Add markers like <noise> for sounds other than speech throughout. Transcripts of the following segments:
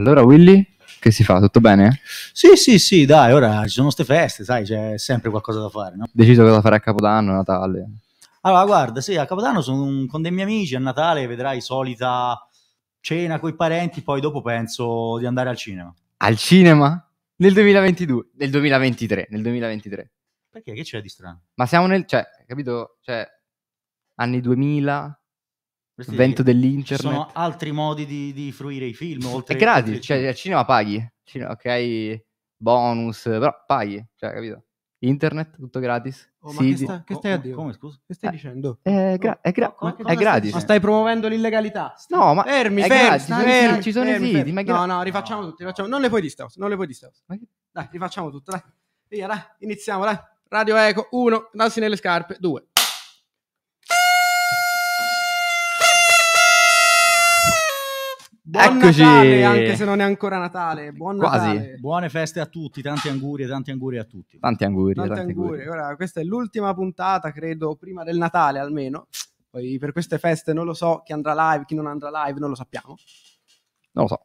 Allora Willy, che si fa? Tutto bene? Sì, sì, sì, dai, ora ci sono ste feste, sai, c'è sempre qualcosa da fare, no? Deciso cosa fare a Capodanno, Natale. Allora, guarda, sì, a Capodanno sono con dei miei amici, a Natale vedrai solita cena con i parenti, poi dopo penso di andare al cinema. Al cinema? Nel 2022, nel 2023, nel 2023. Perché? Che c'è di strano? Ma siamo nel, cioè, capito? Cioè, anni 2000, vento dell'internet. Ci sono altri modi di, di fruire i film. Oltre è gratis, cioè al cinema paghi, cinema, ok, bonus, però paghi, cioè, capito? Internet, tutto gratis. Oh, sì, che, sta, che, stai oh, dire? Come, scusa? Che stai eh, dicendo? Eh, è, gra- è, gra- oh, ma è gratis. Ma stai promuovendo l'illegalità? No, ma fermi, fermi, fermi, ci sono fermi, i siti. Magari... No, no, rifacciamo no. tutti, rifacciamo. non le puoi distaus, non le puoi distaus. Che... Dai, rifacciamo tutto, dai. Via, dai, iniziamo, dai. Radio Eco uno, dansi nelle scarpe due. Buon Eccoci. Natale, anche se non è ancora Natale. Buon Quasi. Natale. Buone feste a tutti, tanti auguri tanti auguri a tutti. Tanti auguri. Tanti, tanti auguri. Ora, questa è l'ultima puntata, credo, prima del Natale almeno. Poi per queste feste non lo so chi andrà live, chi non andrà live, non lo sappiamo. Non lo so.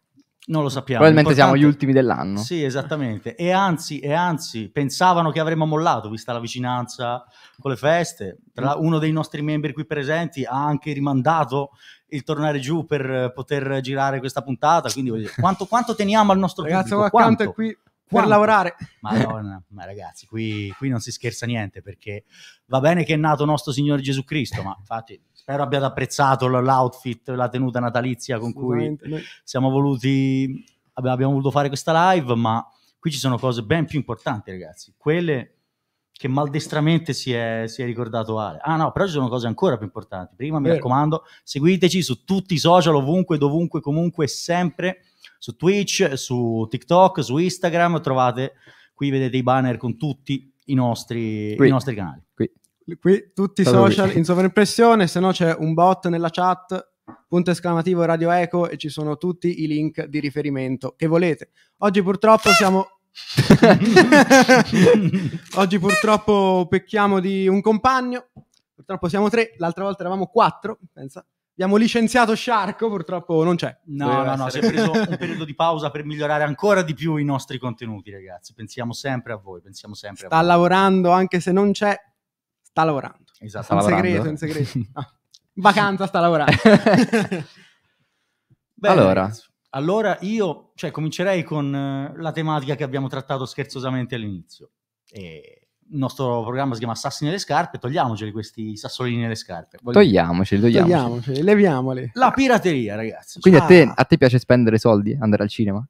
Non lo sappiamo. Probabilmente siamo gli ultimi dell'anno. Sì, esattamente. E anzi, e anzi, pensavano che avremmo mollato, vista la vicinanza con le feste. Tra mm. uno dei nostri membri qui presenti ha anche rimandato il tornare giù per poter girare questa puntata. Quindi, quanto, quanto teniamo al nostro Ragazzi, pubblico? Ragazzi, accanto è qui quanto? lavorare. Madonna, ma ragazzi, qui, qui non si scherza niente perché va bene che è nato nostro Signore Gesù Cristo, ma infatti spero abbiate apprezzato l'outfit, la tenuta natalizia con cui siamo voluti, abbiamo voluto fare questa live, ma qui ci sono cose ben più importanti, ragazzi. Quelle che maldestramente si è, si è ricordato Ale. Ah no, però ci sono cose ancora più importanti. Prima, mi Vero. raccomando, seguiteci su tutti i social, ovunque, dovunque, comunque, sempre. Su Twitch, su TikTok, su Instagram, trovate, qui vedete i banner con tutti i nostri, i nostri canali. Qui qui tutti i social in sovraimpressione, se no c'è un bot nella chat, punto esclamativo Radio Eco e ci sono tutti i link di riferimento che volete. Oggi purtroppo siamo... <laughs> Oggi purtroppo pecchiamo di un compagno, purtroppo siamo tre, l'altra volta eravamo quattro, pensa. Abbiamo licenziato Sharko, purtroppo non c'è. No, Doveva no, no, si è preso <laughs> un periodo di pausa per migliorare ancora di più i nostri contenuti, ragazzi. Pensiamo sempre a voi, pensiamo sempre Sta a voi. Sta lavorando anche se non c'è, sta lavorando. Esatto, sta <laughs> in lavorando. segreto, in segreto. No. Vacanza sta lavorando. <laughs> Bene, allora. allora. io cioè, comincerei con eh, la tematica che abbiamo trattato scherzosamente all'inizio. E il nostro programma si chiama Assassini nelle scarpe, togliamoceli questi sassolini nelle scarpe. Voglio... Togliamoceli, togliamoceli. togliamoceli, leviamoli. La pirateria, ragazzi. Quindi ah. a, te, a, te, piace spendere soldi, andare al cinema?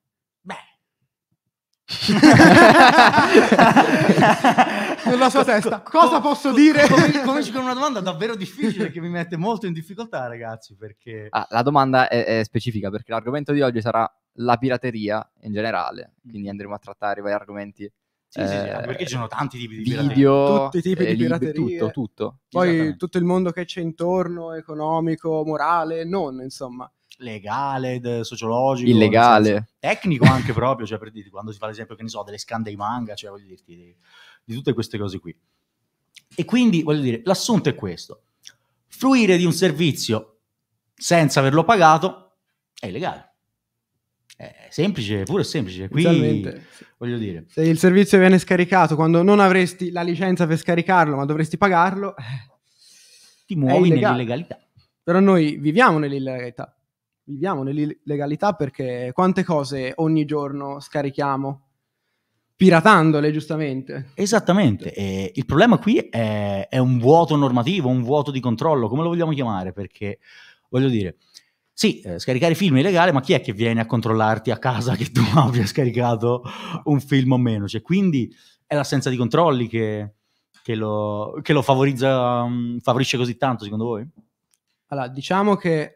<laughs> nella sua testa cosa posso dire Com- cominci con una domanda davvero difficile che mi mette molto in difficoltà ragazzi perché ah, la domanda è, è, specifica perché l'argomento di oggi sarà la pirateria in generale mm. quindi andremo a trattare vari argomenti sì, eh, sì, sì, eh, perché ci sono tanti tipi di Video, tutti i tipi di eh, pirateria. Tutto, tutto. Poi tutto il mondo che c'è intorno, economico, morale, non, insomma legale, sociologico, illegale, tecnico anche proprio, cioè per dirti, quando si fa l'esempio, che ne so, delle scande dei manga, cioè voglio dirti, di, di tutte queste cose qui. E quindi, voglio dire, l'assunto è questo. Fruire di un servizio senza averlo pagato è illegale. È semplice, pure è semplice. Qui, voglio dire. Se il servizio viene scaricato quando non avresti la licenza per scaricarlo, ma dovresti pagarlo, eh, ti muovi nell'illegalità. Però noi viviamo nell'illegalità viviamo nell'illegalità perché quante cose ogni giorno scarichiamo? Piratandole, giustamente. Esattamente. E il problema qui è, è un vuoto normativo, un vuoto di controllo, come lo vogliamo chiamare? Perché, voglio dire, sì, eh, scaricare film è illegale, ma chi è che viene a controllarti a casa che tu <laughs> abbia scaricato un film o meno? Cioè, quindi è l'assenza di controlli che, che lo, che lo favorizza, um, favorisce così tanto, secondo voi? Allora, diciamo che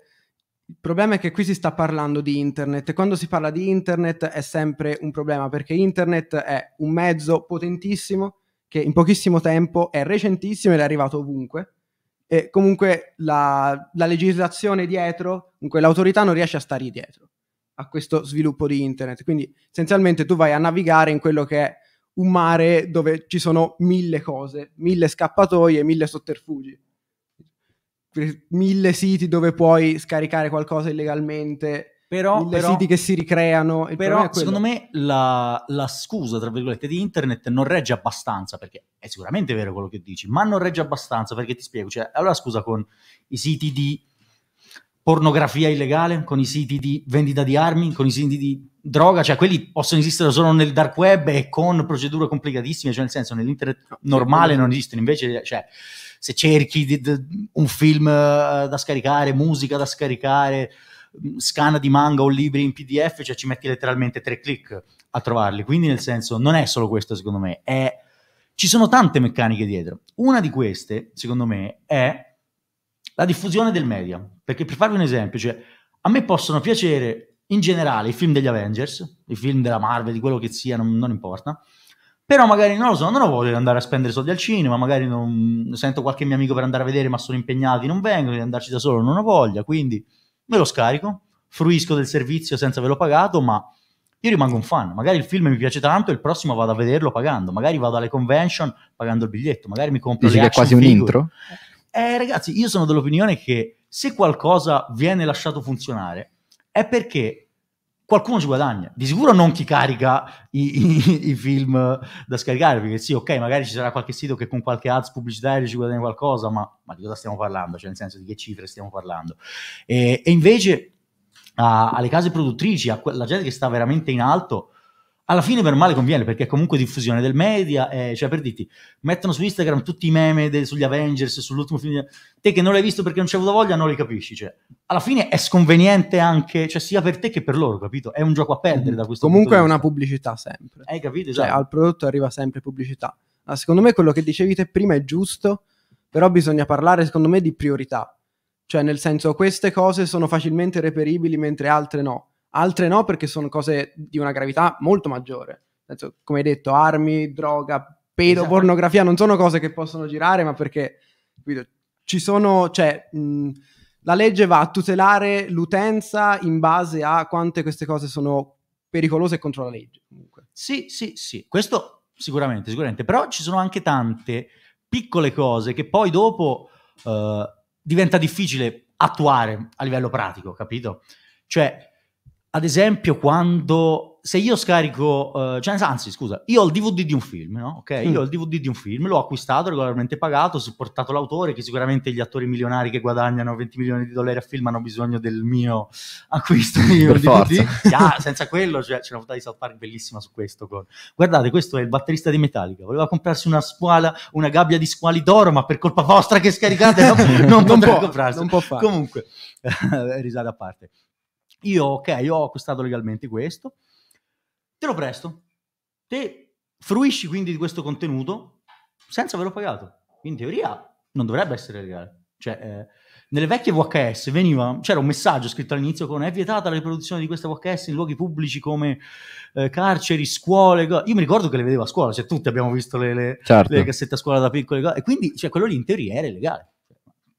il problema è che qui si sta parlando di internet e quando si parla di internet è sempre un problema perché internet è un mezzo potentissimo che in pochissimo tempo è recentissimo ed è arrivato ovunque e comunque la, la legislazione dietro, comunque l'autorità non riesce a stare dietro a questo sviluppo di internet. Quindi essenzialmente tu vai a navigare in quello che è un mare dove ci sono mille cose, mille scappatoie, mille sotterfugi mille siti dove puoi scaricare qualcosa illegalmente, però, mille però, siti che si ricreano. però secondo me la, la, scusa, tra virgolette, di internet non regge abbastanza, perché è sicuramente vero quello che dici, ma non regge abbastanza perché ti spiego, cioè allora scusa con i siti di pornografia illegale, con i siti di vendita di armi, con i siti di droga, cioè quelli possono esistere solo nel dark web e con procedure complicatissime, cioè nel senso nell'internet normale non esistono, invece cioè, se cerchi di, di, un film eh, da scaricare, musica da scaricare, mm, scanna di manga o libri in PDF, cioè ci metti letteralmente tre clic a trovarli. Quindi, nel senso, non è solo questo, secondo me, è... ci sono tante meccaniche dietro. Una di queste, secondo me, è la diffusione del media. Perché per farvi un esempio, cioè, a me possono piacere in generale i film degli Avengers, i film della Marvel, di quello che sia, non, non importa però magari non lo so, non voglio andare a spendere soldi al cinema, magari non, sento qualche mio amico per andare a vedere ma sono impegnati, non vengono, di andarci da solo non ho voglia, quindi me lo scarico, fruisco del servizio senza averlo pagato, ma io rimango un fan, magari il film mi piace tanto il prossimo vado a vederlo pagando, magari vado alle convention pagando il biglietto, magari mi compro Dici le che è quasi figure. un intro? Eh ragazzi, io sono dell'opinione che se qualcosa viene lasciato funzionare è perché qualcuno ci guadagna. Di sicuro non chi carica i, i, i, film da scaricare, perché sì, ok, magari ci sarà qualche sito che con qualche ads pubblicitario ci guadagna qualcosa, ma, ma, di cosa stiamo parlando? Cioè, nel senso di che cifre stiamo parlando? E, e invece a, alle case produttrici, alla gente che sta veramente in alto, alla fine per male conviene perché è comunque diffusione del media, eh, cioè per dirti, mettono su Instagram tutti i meme de, sugli Avengers, sull'ultimo film, te che non l'hai visto perché non c'è avuto voglia non li capisci, cioè alla fine è sconveniente anche, cioè sia per te che per loro, capito? È un gioco a perdere da questo comunque punto Comunque è una pubblicità sempre. Hai capito? Cioè, esatto. Cioè al prodotto arriva sempre pubblicità. Ma secondo me quello che dicevi te prima è giusto, però bisogna parlare secondo me di priorità. Cioè nel senso queste cose sono facilmente reperibili mentre altre no altre no perché sono cose di una gravità molto maggiore. Senso, come hai detto, armi, droga, pedopornografia esatto. non sono cose che possono girare, ma perché capito, ci sono, cioè, mh, la legge va a tutelare l'utenza in base a quante queste cose sono pericolose contro la legge. Comunque. Sì, sì, sì, questo sicuramente, sicuramente, però ci sono anche tante piccole cose che poi dopo eh, diventa difficile attuare a livello pratico, capito? Cioè, ad esempio quando se io scarico, uh, cioè, anzi scusa, io ho il DVD di un film, no? Ok, mm. io ho il DVD di un film, l'ho acquistato, regolarmente pagato, ho supportato l'autore, che sicuramente gli attori milionari che guadagnano 20 milioni di dollari a film hanno bisogno del mio acquisto di per DVD. Yeah, <laughs> senza quello, cioè, c'è una puntata di South Park bellissima su questo. Con... Guardate, questo è il batterista di Metallica, voleva comprarsi una squala, una gabbia di squali d'oro, ma per colpa vostra che scaricate <laughs> non, non, non può comprarsi. Non può fare. Comunque, <laughs> risata a parte io ok, ho acquistato legalmente questo, te lo presto, te fruisci quindi di questo contenuto senza averlo pagato. In teoria non dovrebbe essere legale. Cioè, eh, nelle vecchie VHS veniva, c'era un messaggio scritto all'inizio con è vietata la riproduzione di queste VHS in luoghi pubblici come eh, carceri, scuole. Go-". Io mi ricordo che le vedevo a scuola, cioè tutti abbiamo visto le, le, certo. le cassette a scuola da piccole. Go- e quindi cioè, quello lì in teoria era illegale.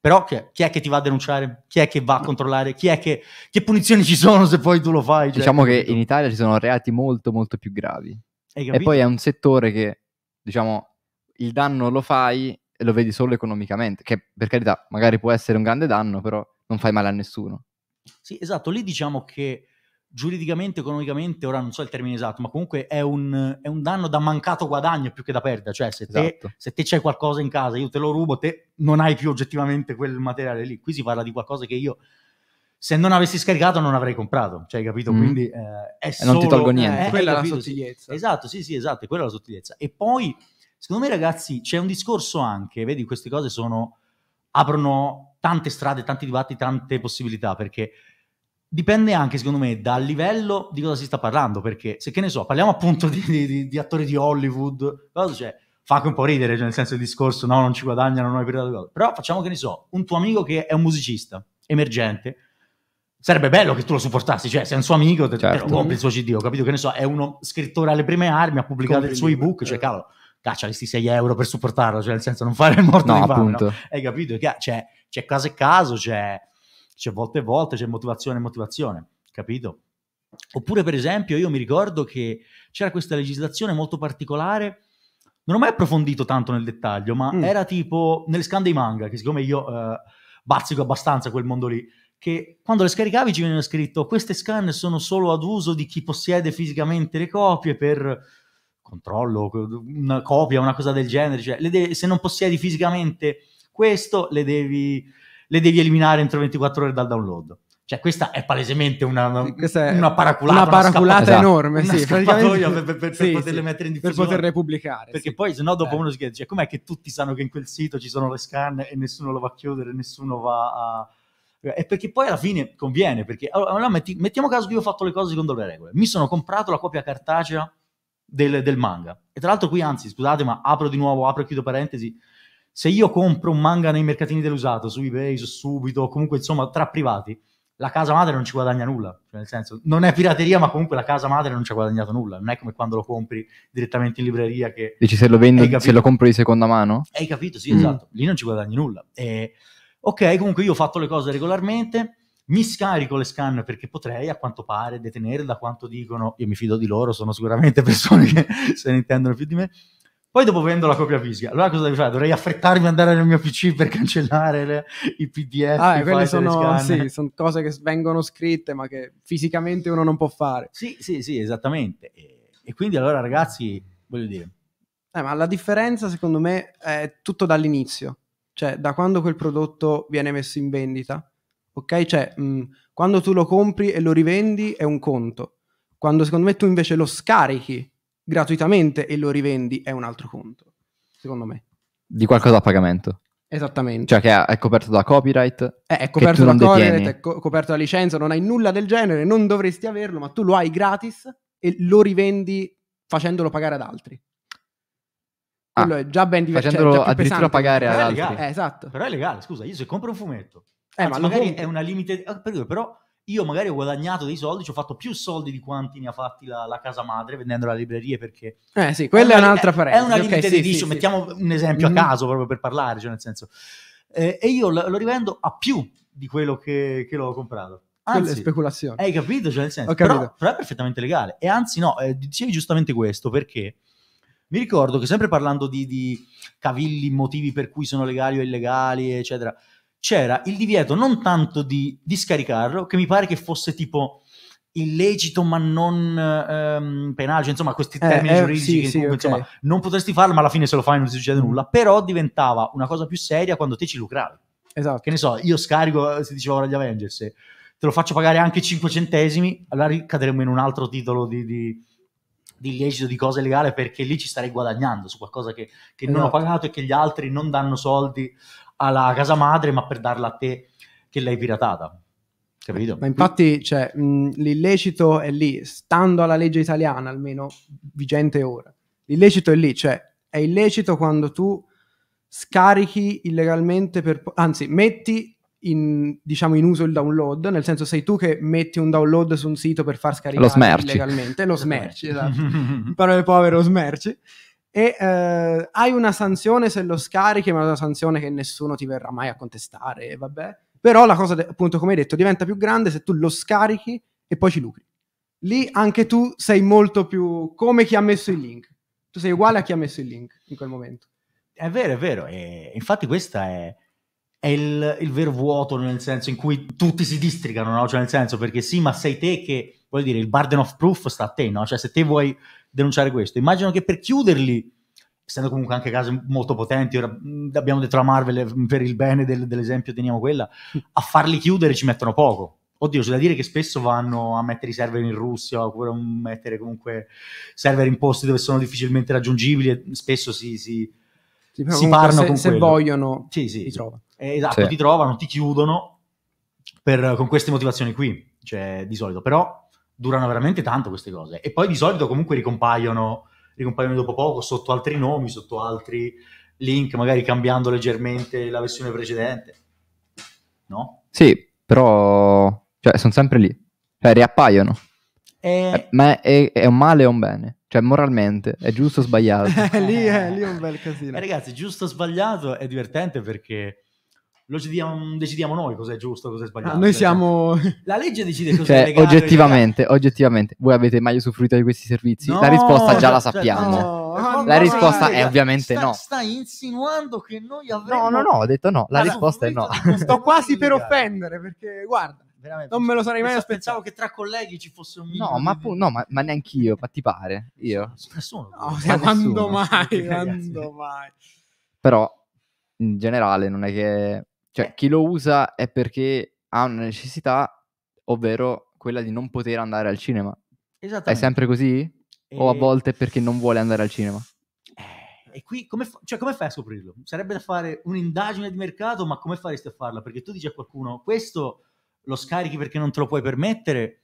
Però chi è, chi è, che ti va a denunciare? Chi è che va a controllare? Chi è che, che punizioni ci sono se poi tu lo fai? Cioè, diciamo che in Italia ci sono reati molto molto più gravi. E poi è un settore che, diciamo, il danno lo fai e lo vedi solo economicamente, che per carità magari può essere un grande danno, però non fai male a nessuno. Sì, esatto, lì diciamo che giuridicamente, economicamente, ora non so il termine esatto, ma comunque è un, è un danno da mancato guadagno più che da perda. Cioè, se, esatto. te, se te c'è qualcosa in casa, io te lo rubo, te non hai più oggettivamente quel materiale lì. Qui si parla di qualcosa che io se non avessi scaricato non avrei comprato, cioè hai capito? Mm. Quindi eh, è e solo, non ti tolgo niente. Eh, quella è la sottigliezza. Esatto, sì, sì, esatto, quella è la sottigliezza. E poi, secondo me ragazzi, c'è un discorso anche, vedi, queste cose sono, aprono tante strade, tanti dibattiti, tante possibilità, perché dipende anche, secondo me, dal livello di cosa si sta parlando. Perché se che ne so, parliamo appunto di, di, di attori di Hollywood, cosa c'è? fa anche un po' ridere, cioè nel senso il discorso, no, non ci guadagnano, non hai periodo. Però facciamo che ne so, un tuo amico che è un musicista emergente. Sarebbe bello che tu lo supportassi, cioè sei un suo amico, te, certo. te compri il suo CD, ho capito che ne so, è uno scrittore alle prime armi, ha pubblicato Compri il suo ebook, eh. cioè certo. cavolo, caccia questi 6 euro per supportarlo, cioè nel senso non fare il morto no, di fame, no? hai capito? Cioè, c'è caso e caso, c'è cioè, volte e volte c'è motivazione e motivazione, capito? Oppure, per esempio, io mi ricordo che c'era questa legislazione molto particolare non ho mai approfondito tanto nel dettaglio, ma mm. era tipo nelle scan dei manga, che siccome io eh, bazzico abbastanza quel mondo lì, che quando le scaricavi ci veniva scritto queste scan sono solo ad uso di chi possiede fisicamente le copie per controllo, una copia, una cosa del genere, cioè de- se non possiedi fisicamente questo le devi le devi eliminare entro 24 ore dal download. Cioè, questa è palesemente una, è una paraculata. Una paraculata scappa- enorme, una sì. Per, per, per poterle sì, mettere in difficoltà. Per poterle pubblicare. Perché sì. poi, se no, dopo eh. uno si chiede, cioè, com'è che tutti sanno che in quel sito ci sono le scan e nessuno lo va a chiudere, nessuno va a... E perché poi alla fine conviene, perché allora metti, mettiamo caso che io ho fatto le cose secondo le regole. Mi sono comprato la copia cartacea del, del manga. E tra l'altro qui, anzi, scusate, ma apro di nuovo, apro e chiudo parentesi, se io compro un manga nei mercatini dell'usato, su eBay, su subito, comunque insomma tra privati, la casa madre non ci guadagna nulla, cioè, nel senso non è pirateria, ma comunque la casa madre non ci ha guadagnato nulla, non è come quando lo compri direttamente in libreria che... Dici se lo vendi, se lo compro di seconda mano? Hai capito, sì, esatto. mm. esatto, lì non ci guadagni nulla. E, ok, comunque io ho fatto le cose regolarmente, mi scarico le scan perché potrei a quanto pare detenere da quanto dicono, io mi fido di loro, sono sicuramente <laughs> persone che se ne intendono più di me, poi dopo vendo la copia fisica, allora cosa devi fare? Dovrei affrettarmi ad andare nel mio PC per cancellare le, i PDF. Ah, i eh, quelle sono, sì, sono, cose che vengono scritte ma che fisicamente uno non può fare. Sì, sì, sì, esattamente. E, e quindi allora ragazzi, voglio dire... Eh, ma la differenza secondo me è tutto dall'inizio, cioè da quando quel prodotto viene messo in vendita, ok? Cioè mh, quando tu lo compri e lo rivendi è un conto, quando secondo me tu invece lo scarichi gratuitamente e lo rivendi è un altro conto, secondo me. Di qualcosa a pagamento. Esattamente. Cioè che è coperto da copyright. Eh, è coperto da copyright, è coperto da licenza, non hai nulla del genere, non dovresti averlo, ma tu lo hai gratis e lo rivendi facendolo pagare ad altri. Ah, Quello è già ben diverso. Cioè, facendolo cioè, addirittura pagare ad altri. Eh, esatto. Però è legale, scusa, io se compro un fumetto, eh, anzi, ma magari è una limite... Ah, però io magari ho guadagnato dei soldi, ci ho fatto più soldi di quanti ne ha fatti la, la casa madre vendendo la libreria perché... Eh sì, quella è, una, è un'altra parentesi. È una limited sì, edition, sì, mettiamo un esempio a mm. caso proprio per parlare, cioè nel senso... Eh, e io lo, lo, rivendo a più di quello che, che l'ho comprato. Anzi, speculazione. Hai capito? Cioè nel senso, capito. Però, però, è perfettamente legale. E anzi no, eh, dicevi giustamente questo perché... Mi ricordo che sempre parlando di, di cavilli, motivi per cui sono legali o illegali, eccetera, c'era il divieto non tanto di, di scaricarlo, che mi pare che fosse tipo illecito ma non ehm, penale, cioè, insomma questi eh, termini eh, giuridici eh, sì, sì, comunque, okay. insomma, non potresti farlo ma alla fine se lo fai non ti succede nulla, però diventava una cosa più seria quando te ci lucravi. Esatto. Che ne so, io scarico, eh, si diceva ora gli Avengers, te lo faccio pagare anche 5 centesimi, allora ricadremo in un altro titolo di, di, di illecito, di cose legali, perché lì ci starei guadagnando su qualcosa che, che esatto. non ho esatto. pagato e che gli altri non danno soldi alla casa madre, ma per darla a te che l'hai piratata. Capito? Ma infatti cioè, mh, l'illecito è lì, stando alla legge italiana, almeno vigente ora. L'illecito è lì, cioè è illecito quando tu scarichi illegalmente, per, anzi metti in, diciamo, in uso il download, nel senso sei tu che metti un download su un sito per far scaricare lo illegalmente, lo <laughs> smerci, esatto. <laughs> parole povero smerci e eh, hai una sanzione se lo scarichi, ma è una sanzione che nessuno ti verrà mai a contestare, vabbè. Però la cosa, appunto, come hai detto, diventa più grande se tu lo scarichi e poi ci lucri. Lì anche tu sei molto più come chi ha messo il link. Tu sei uguale a chi ha messo il link in quel momento. È vero, è vero. E infatti questo è, è il, il, vero vuoto nel senso in cui tutti si districano, no? Cioè nel senso perché sì, ma sei te che, vuol dire, il burden of proof sta a te, no? Cioè se te vuoi denunciare questo. Immagino che per chiuderli, essendo comunque anche case molto potenti, ora abbiamo detto la Marvel per il bene del, dell'esempio, teniamo quella, a farli chiudere ci mettono poco. Oddio, c'è da dire che spesso vanno a mettere i server in Russia oppure a mettere comunque server in posti dove sono difficilmente raggiungibili e spesso si, si, sì, si parlano se, con se quello. vogliono sì, sì. ti trovano. Eh, esatto, sì. ti trovano, ti chiudono per, con queste motivazioni qui, cioè di solito. Però durano veramente tanto queste cose e poi di solito comunque ricompaiono, ricompaiono dopo poco sotto altri nomi, sotto altri link, magari cambiando leggermente la versione precedente. No? Sì, però cioè, sono sempre lì, cioè riappaiono. E... Eh, ma è, è, un male o un bene? Cioè, moralmente, è giusto o sbagliato? <laughs> lì, è, lì, è, un bel casino. Eh, ragazzi, giusto o sbagliato è divertente perché lo decidiamo, decidiamo noi cosa è giusto, cosa è ah, sbagliato. Ah, noi cioè, siamo... Cioè, la legge decide cosa cioè, è legale. Oggettivamente, oggettivamente, voi avete mai usufruito di questi servizi? No, la risposta già la cioè, sappiamo. Cioè, no, ah, la no, risposta è ovviamente sta, no. Stai insinuando che noi avremmo... No, no, no, ho detto no, la allora, risposta è no. Sto <laughs> quasi per offendere perché, guarda, Veramente. Non me lo sarei mai aspettato. Pensavo che tra colleghi ci fosse un No, ma, pu- no, ma, ma neanche io, ma ti pare? Io? Nessuno. No, ma quando mai, <laughs> quando mai. Però, in generale, non è che cioè, eh. chi lo usa è perché ha una necessità, ovvero quella di non poter andare al cinema. È sempre così? E... O a volte perché non vuole andare al cinema? Eh, e qui come, fa- cioè, come fai a scoprirlo? Sarebbe da fare un'indagine di mercato, ma come faresti a farla? Perché tu dici a qualcuno questo lo scarichi perché non te lo puoi permettere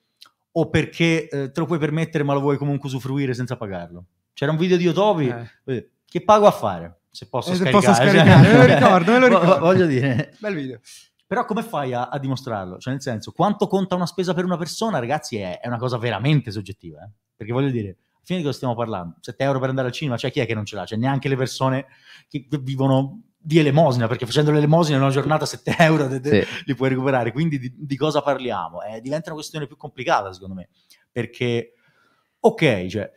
o perché eh, te lo puoi permettere ma lo vuoi comunque usufruire senza pagarlo? C'era un video di Utopi, eh. eh che pago a fare se posso eh, scaricare. Posso cioè. scaricare. me lo <laughs> ricordo, me lo ricordo. Voglio dire. Bel video. Però come fai a, a, dimostrarlo? Cioè, nel senso, quanto conta una spesa per una persona, ragazzi, è, è una cosa veramente soggettiva. Eh? Perché voglio dire, alla fine di cosa stiamo parlando? 7 euro per andare al cinema, cioè chi è che non ce l'ha? Cioè, neanche le persone che vivono di elemosina, perché facendo l'elemosina in una giornata 7 <laughs> euro de- de- sì. li puoi recuperare. Quindi di, di cosa parliamo? Eh, diventa una questione più complicata, secondo me. Perché, ok, cioè,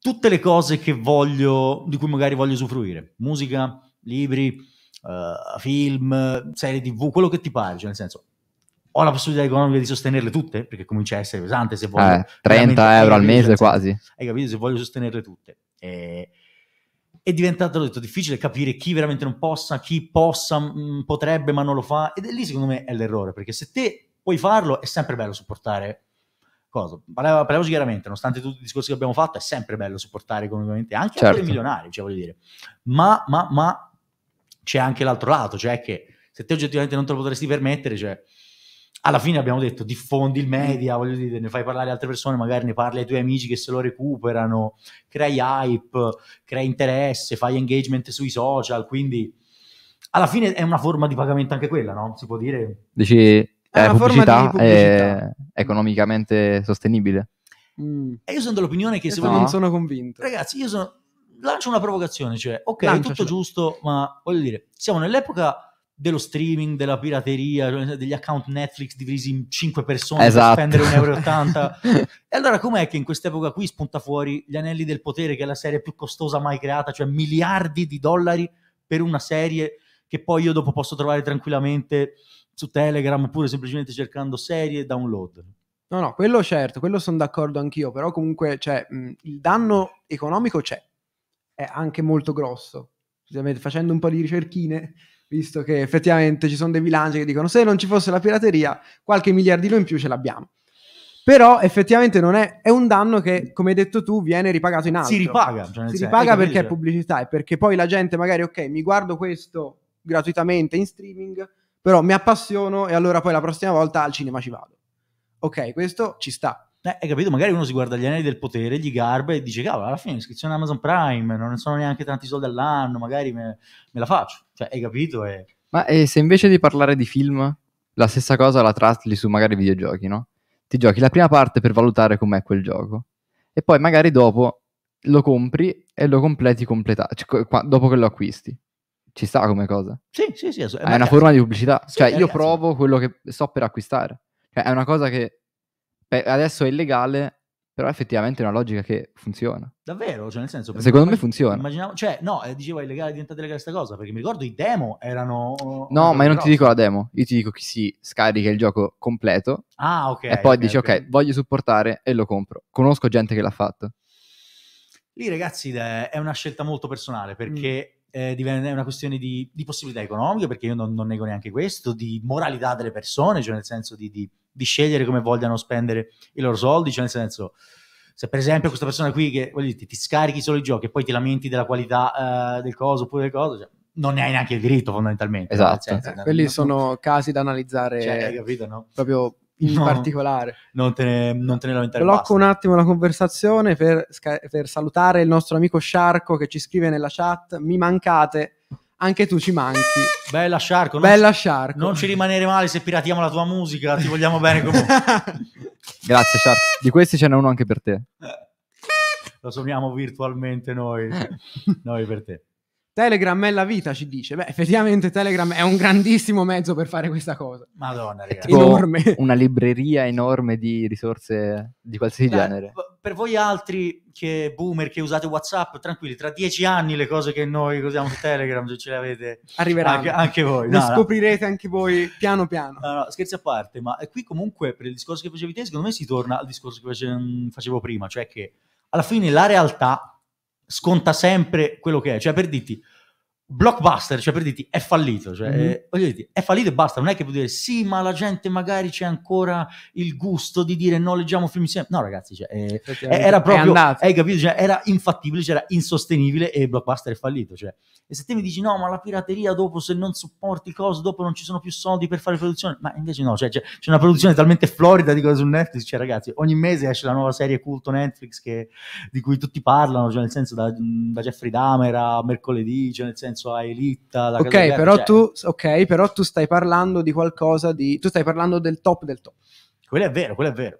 tutte le cose che voglio, di cui magari voglio usufruire, musica, libri, uh, film, serie tv, quello che ti pare, cioè nel senso ho la possibilità economica di sostenerle tutte, perché comincia a essere pesante se voglio... Eh, 30 euro al mese quasi. Hai capito? Se voglio sostenerle tutte. E, eh, è diventato, detto, difficile capire chi veramente non possa, chi possa, mh, mm, potrebbe ma non lo fa. Ed è lì secondo me è l'errore, perché se te puoi farlo è sempre bello supportare cosa. Parliamo, parliamoci chiaramente, nonostante tutti i discorsi che abbiamo fatto, è sempre bello supportare economicamente anche, certo. milionari, cioè voglio dire. Ma, ma, ma c'è anche l'altro lato, cioè che se te oggettivamente non te lo potresti permettere, cioè alla fine abbiamo detto diffondi il media, voglio dire, ne fai parlare altre persone, magari ne parli ai tuoi amici che se lo recuperano, crei hype, crei interesse, fai engagement sui social, quindi alla fine è una forma di pagamento anche quella, no? Si può dire. Dici è una pubblicità, forma di pubblicità. È economicamente sostenibile. Mm. E io sono dell'opinione che se no. voi non sono convinto. Ragazzi, io sono lancio una provocazione, cioè, ok, Lanciacela. tutto cioè. giusto, ma voglio dire, siamo nell'epoca dello streaming, della pirateria, cioè, degli account Netflix divisi in 5 persone esatto. per spendere 1,80 euro. 80. <laughs> e allora com'è che in quest'epoca qui spunta fuori Gli Anelli del Potere, che è la serie più costosa mai creata, cioè miliardi di dollari per una serie che poi io dopo posso trovare tranquillamente su Telegram oppure semplicemente cercando serie download. No, no, quello certo, quello sono d'accordo anch'io, però comunque cioè, mh, il danno economico c'è, è anche molto grosso. Facendo un po' di ricerchine, visto che effettivamente ci sono dei bilanci che dicono se non ci fosse la pirateria qualche miliardino in più ce l'abbiamo. Però effettivamente non è, è un danno che, come hai detto tu, viene ripagato in alto. Si ripaga. Cioè si ripaga perché è pubblicità e perché poi la gente magari, ok, mi guardo questo gratuitamente in streaming, però mi appassiono e allora poi la prossima volta al cinema ci vado. Ok, questo ci sta. Eh, hai capito? Magari uno si guarda gli anelli del potere, gli garba e dice: Cavolo, alla fine iscrizione Amazon Prime, non ne sono neanche tanti soldi all'anno, magari me, me la faccio. Cioè, hai capito? E... Ma e se invece di parlare di film, la stessa cosa la tratti su magari videogiochi, no? Ti giochi la prima parte per valutare com'è quel gioco e poi magari dopo lo compri e lo completi completato, cioè, dopo che lo acquisti ci sta come cosa. Sì, sì, sì. Ass- eh, è una cioè, forma di pubblicità. Sì, cioè, io provo quello che sto per acquistare. Cioè, è una cosa che beh, adesso è illegale, però effettivamente è una logica che funziona. Davvero? Cioè, nel senso... Secondo me funziona. Immaginavo, cioè, no, eh, dicevo è illegale, è diventata legale questa cosa, perché mi ricordo i demo erano... No, ma io non ti dico la demo, io ti dico che si scarica il gioco completo. Ah, ok. E poi okay, dici, okay. ok, voglio supportare e lo compro. Conosco gente che l'ha fatto. Lì, ragazzi, eh, è una scelta molto personale, perché... Mm eh, una questione di, di, possibilità economica, perché io non, non, nego neanche questo, di moralità delle persone, cioè nel senso di, di, di, scegliere come vogliano spendere i loro soldi, cioè nel senso se per esempio questa persona qui che dire, ti scarichi solo i giochi e poi ti lamenti della qualità eh, del coso oppure del coso, cioè, non ne hai neanche il diritto fondamentalmente. Esatto. Cioè, senso, eh, quelli sono casi da analizzare. Cioè, hai capito, no? Proprio in no, particolare. Non te ne, non te ne lamentare. Blocco un attimo la conversazione per, per, salutare il nostro amico Sciarco che ci scrive nella chat: Mi mancate. Anche tu ci manchi. Bella Sciarco. Bella Sciarco. Non ci rimanere male se piratiamo la tua musica, ti vogliamo bene comunque. <laughs> Grazie Sciarco. Di questi ce n'è uno anche per te. Eh, lo suoniamo virtualmente noi, <laughs> noi per te. Telegram è la vita, ci dice. Beh, effettivamente Telegram è un grandissimo mezzo per fare questa cosa. Madonna, ragazzi. È enorme. Una libreria enorme di risorse di qualsiasi Beh, genere. Per voi altri che boomer, che usate WhatsApp, tranquilli, tra dieci anni le cose che noi usiamo su Telegram, ce le avete, arriveranno. Anche, anche voi. Le no, scoprirete no. anche voi piano piano. No, no, scherzi a parte, ma qui comunque per il discorso che facevi te, secondo me si torna al discorso che facevo prima, cioè che alla fine la realtà sconta sempre quello che è. Cioè, per dirti, blockbuster, cioè per dirti è fallito, cioè, mm-hmm. Eh, voglio dirti, è fallito e basta, non è che puoi dire sì, ma la gente magari c'è ancora il gusto di dire no, leggiamo film insieme. No, ragazzi, cioè, eh, era proprio, hai capito, cioè, era infattibile, cioè, era insostenibile e blockbuster è fallito, cioè. E se te mi dici no, ma la pirateria dopo se non supporti cose, dopo non ci sono più soldi per fare produzione, ma invece no, cioè, c'è, c'è una produzione talmente florida di cose su Netflix, cioè ragazzi, ogni mese esce la nuova serie culto Netflix che, di cui tutti parlano, cioè nel senso da, da Jeffrey Dahmer a mercoledì, cioè nel senso penso a Elitta, la okay, però cioè... tu, ok, però tu stai parlando di qualcosa di... tu stai parlando del top del top. Quello è vero, quello è vero.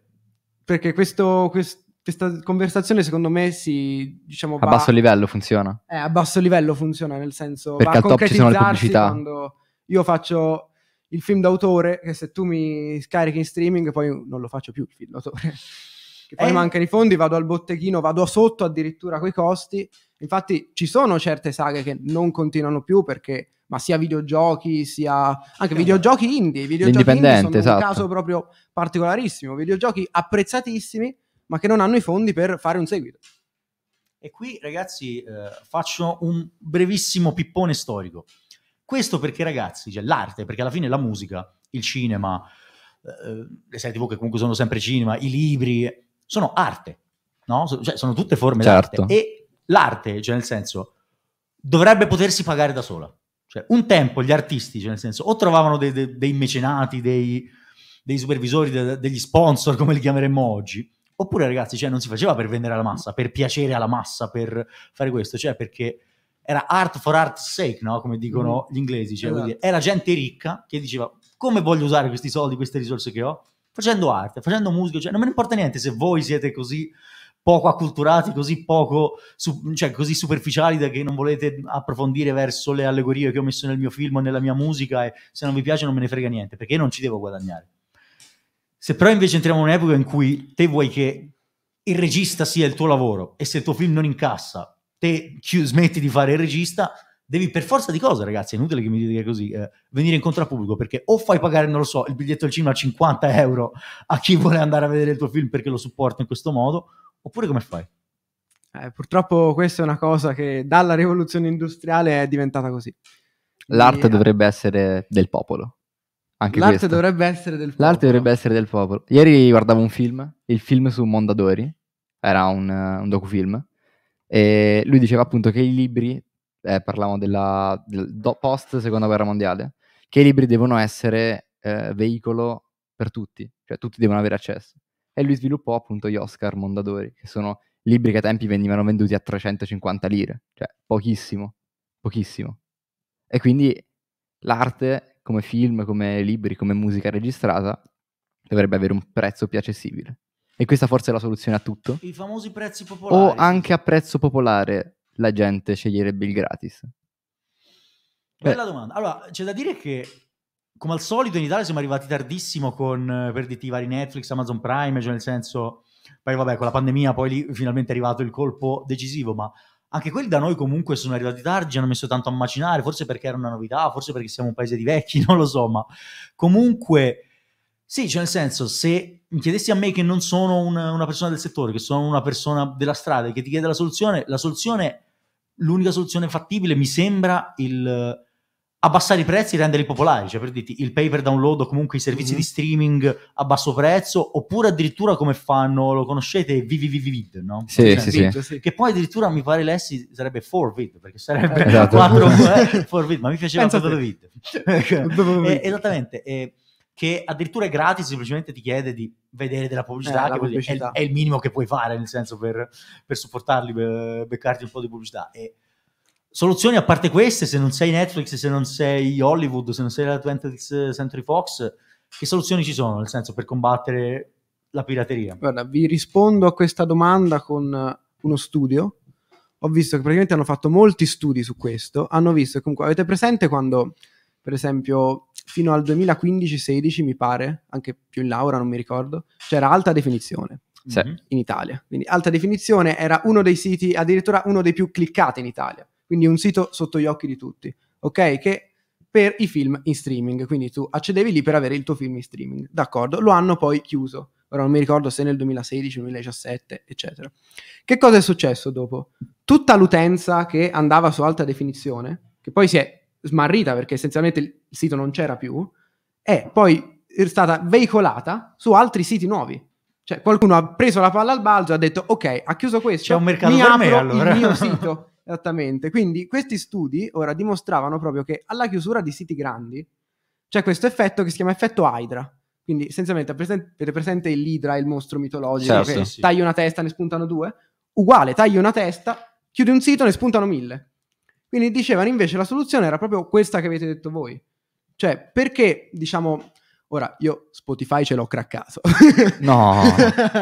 Perché questo, quest, questa conversazione secondo me si, diciamo... A va... basso livello funziona. Eh, a basso livello funziona, nel senso... Perché al top ci sono le pubblicità. Quando io faccio il film d'autore, che se tu mi scarichi in streaming poi non lo faccio più il film d'autore. <laughs> che poi eh. mancano i fondi, vado al botteghino, vado sotto addirittura quei costi Infatti ci sono certe saghe che non continuano più perché, ma sia videogiochi, sia anche videogiochi indie, videogiochi indie sono esatto. un caso proprio particolarissimo, videogiochi apprezzatissimi ma che non hanno i fondi per fare un seguito. E qui ragazzi eh, faccio un brevissimo pippone storico. Questo perché ragazzi, cioè, l'arte, perché alla fine la musica, il cinema, eh, eh le serie tv che comunque sono sempre cinema, i libri, sono arte, no? cioè, sono tutte forme certo. d'arte. E l'arte, cioè nel senso, dovrebbe potersi pagare da sola. Cioè, un tempo gli artisti, cioè nel senso, o trovavano dei, dei, dei mecenati, dei, dei supervisori, de, degli sponsor, come li chiameremmo oggi, oppure ragazzi, cioè, non si faceva per vendere alla massa, per piacere alla massa, per fare questo, cioè perché era art for art's sake, no? come dicono mm. gli inglesi, cioè, esatto. dire, era gente ricca che diceva come voglio usare questi soldi, queste risorse che ho, facendo arte, facendo musica, cioè non me ne importa niente se voi siete così poco acculturati, così poco, su, cioè così superficiali da che non volete approfondire verso le allegorie che ho messo nel mio film o nella mia musica e se non vi piace non me ne frega niente, perché non ci devo guadagnare. Se però invece entriamo in un'epoca in cui te vuoi che il regista sia il tuo lavoro e se il tuo film non incassa, te smetti di fare il regista, devi per forza di cosa, ragazzi, è inutile che mi dite così, eh, venire in contrapubblico perché o fai pagare, non lo so, il biglietto al cinema a 50 euro a chi vuole andare a vedere il tuo film perché lo supporta in questo modo, Oppure come fai? Eh, purtroppo questa è una cosa che dalla rivoluzione industriale è diventata così. L'arte e, eh, dovrebbe essere del popolo. Anche l'arte dovrebbe essere del popolo. L'arte dovrebbe essere del popolo. Ieri guardavo un film, il film su Mondadori, era un, un docufilm, e lui diceva appunto che i libri, eh, parlavamo della, del post seconda guerra mondiale, che i libri devono essere eh, veicolo per tutti, cioè tutti devono avere accesso e lui sviluppò appunto gli Oscar Mondadori, che sono libri che a tempi venivano venduti a 350 lire, cioè pochissimo, pochissimo. E quindi l'arte come film, come libri, come musica registrata dovrebbe avere un prezzo più accessibile. E questa forse è la soluzione a tutto. I famosi prezzi popolari. O anche a prezzo popolare la gente sceglierebbe il gratis. Bella Beh. domanda. Allora, c'è da dire che come al solito in Italia siamo arrivati tardissimo con perditi eh, vari Netflix, Amazon Prime, cioè nel senso, poi vabbè con la pandemia poi lì finalmente è arrivato il colpo decisivo, ma anche quelli da noi comunque sono arrivati tardi, hanno messo tanto a macinare, forse perché era una novità, forse perché siamo un paese di vecchi, <laughs> non lo so, ma comunque sì, cioè nel senso, se mi chiedessi a me che non sono un, una persona del settore, che sono una persona della strada e che ti chiede la soluzione, la soluzione, l'unica soluzione fattibile mi sembra il abbassare i prezzi e renderli popolari, cioè per dirti il pay per download o comunque i servizi mm-hmm. di streaming a basso prezzo, oppure addirittura come fanno, lo conoscete, VVVVID, no? Sì, cioè, sì, vid, sì. Che poi addirittura mi pare lessi sarebbe 4VID, perché sarebbe 4VID, esatto. <laughs> ma mi piaceva tanto te. VID. Ecco. Eh, esattamente, eh, che addirittura è gratis, semplicemente ti chiede di vedere della pubblicità, eh, pubblicità. È, è, il minimo che puoi fare, nel senso per, per supportarli, per beccarti un po' di pubblicità. E, soluzioni a parte queste, se non sei Netflix, se non sei Hollywood, se non sei la 20th Century Fox, che soluzioni ci sono nel senso per combattere la pirateria? Guarda, vi rispondo a questa domanda con uno studio. Ho visto che praticamente hanno fatto molti studi su questo. Hanno visto comunque avete presente quando, per esempio, fino al 2015-16, mi pare, anche più in Laura, non mi ricordo, c'era alta definizione. Sì. in Italia. Quindi alta definizione era uno dei siti, addirittura uno dei più cliccati in Italia quindi un sito sotto gli occhi di tutti, ok? Che per i film in streaming, quindi tu accedevi lì per avere il tuo film in streaming, d'accordo? Lo hanno poi chiuso, ora non mi ricordo se nel 2016, 2017, eccetera. Che cosa è successo dopo? Tutta l'utenza che andava su alta definizione, che poi si è smarrita perché essenzialmente il sito non c'era più, è poi stata veicolata su altri siti nuovi. Cioè qualcuno ha preso la palla al balzo e ha detto ok, ha chiuso questo, C'è un mercato mi apro me, allora. il mio <laughs> sito. Esattamente. Quindi questi studi ora dimostravano proprio che alla chiusura di siti grandi c'è questo effetto che si chiama effetto Hydra. Quindi essenzialmente avete presente l'Hydra, il mostro mitologico certo, che sì. taglia una testa ne spuntano due? Uguale, tagli una testa, chiudi un sito ne spuntano mille. Quindi dicevano invece la soluzione era proprio questa che avete detto voi. Cioè, perché, diciamo, Ora, io Spotify ce l'ho craccato. <laughs> no,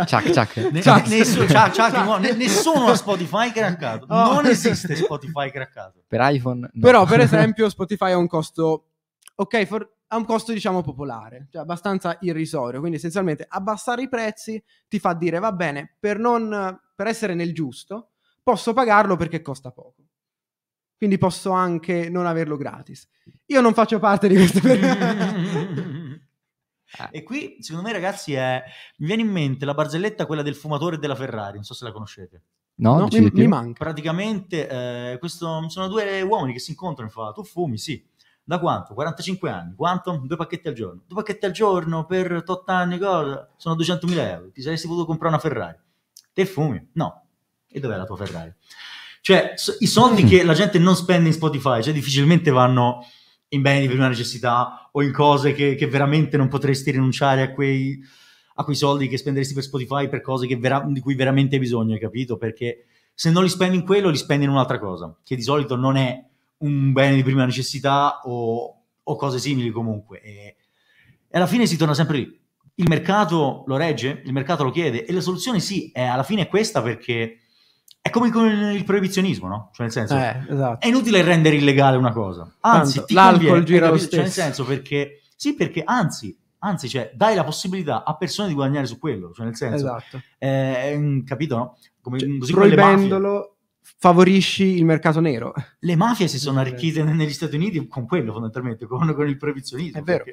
ciac, ciac. Ne, ciac. Nessu, ciac, ciac, no, ne, nessuno ha Spotify craccato. No. Non esiste Spotify craccato. Per iPhone no. Però, per esempio, Spotify ha un costo, ok, for, ha un costo, diciamo, popolare, cioè abbastanza irrisorio. Quindi, essenzialmente, abbassare i prezzi ti fa dire, va bene, per, non, per essere nel giusto, posso pagarlo perché costa poco quindi posso anche non averlo gratis. Io non faccio parte di questa <laughs> <laughs> persona. Ah. E qui, secondo me, ragazzi, è... mi viene in mente la barzelletta quella del fumatore e della Ferrari, non so se la conoscete. No, no mi, mi, manca. Praticamente, eh, questo... sono due uomini che si incontrano e fa, tu fumi, sì. Da quanto? 45 anni. Quanto? Due pacchetti al giorno. Due pacchetti al giorno per 8 anni, cosa? sono 200.000 euro. Ti saresti potuto comprare una Ferrari. Te fumi? No. E dov'è la tua Ferrari? Cioè, so- i soldi mm. che la gente non spende in Spotify, cioè difficilmente vanno in beni di prima necessità o in cose che, che veramente non potresti rinunciare a quei, a quei, soldi che spenderesti per Spotify per cose vera, di cui veramente hai bisogno, hai capito? Perché se non li spendi in quello, li spendi in un'altra cosa, che di solito non è un bene di prima necessità o, o cose simili comunque. E, e alla fine si torna sempre lì. Il mercato lo regge, il mercato lo chiede e la soluzione sì, è alla fine è questa perché è come con il proibizionismo, no? Cioè, nel senso, eh, esatto. è inutile rendere illegale una cosa. Anzi, Tanto, l'alcol conviene, gira lo stesso. Cioè, nel senso, perché, sì, perché anzi, anzi, cioè, dai la possibilità a persone di guadagnare su quello. Cioè, nel senso, esatto. Eh, mm, capito, no? Come, cioè, così proibendolo favorisci il mercato nero. Le mafie si sono eh. arricchite negli Stati Uniti con quello fondamentalmente, con, con il proibizionismo. È vero.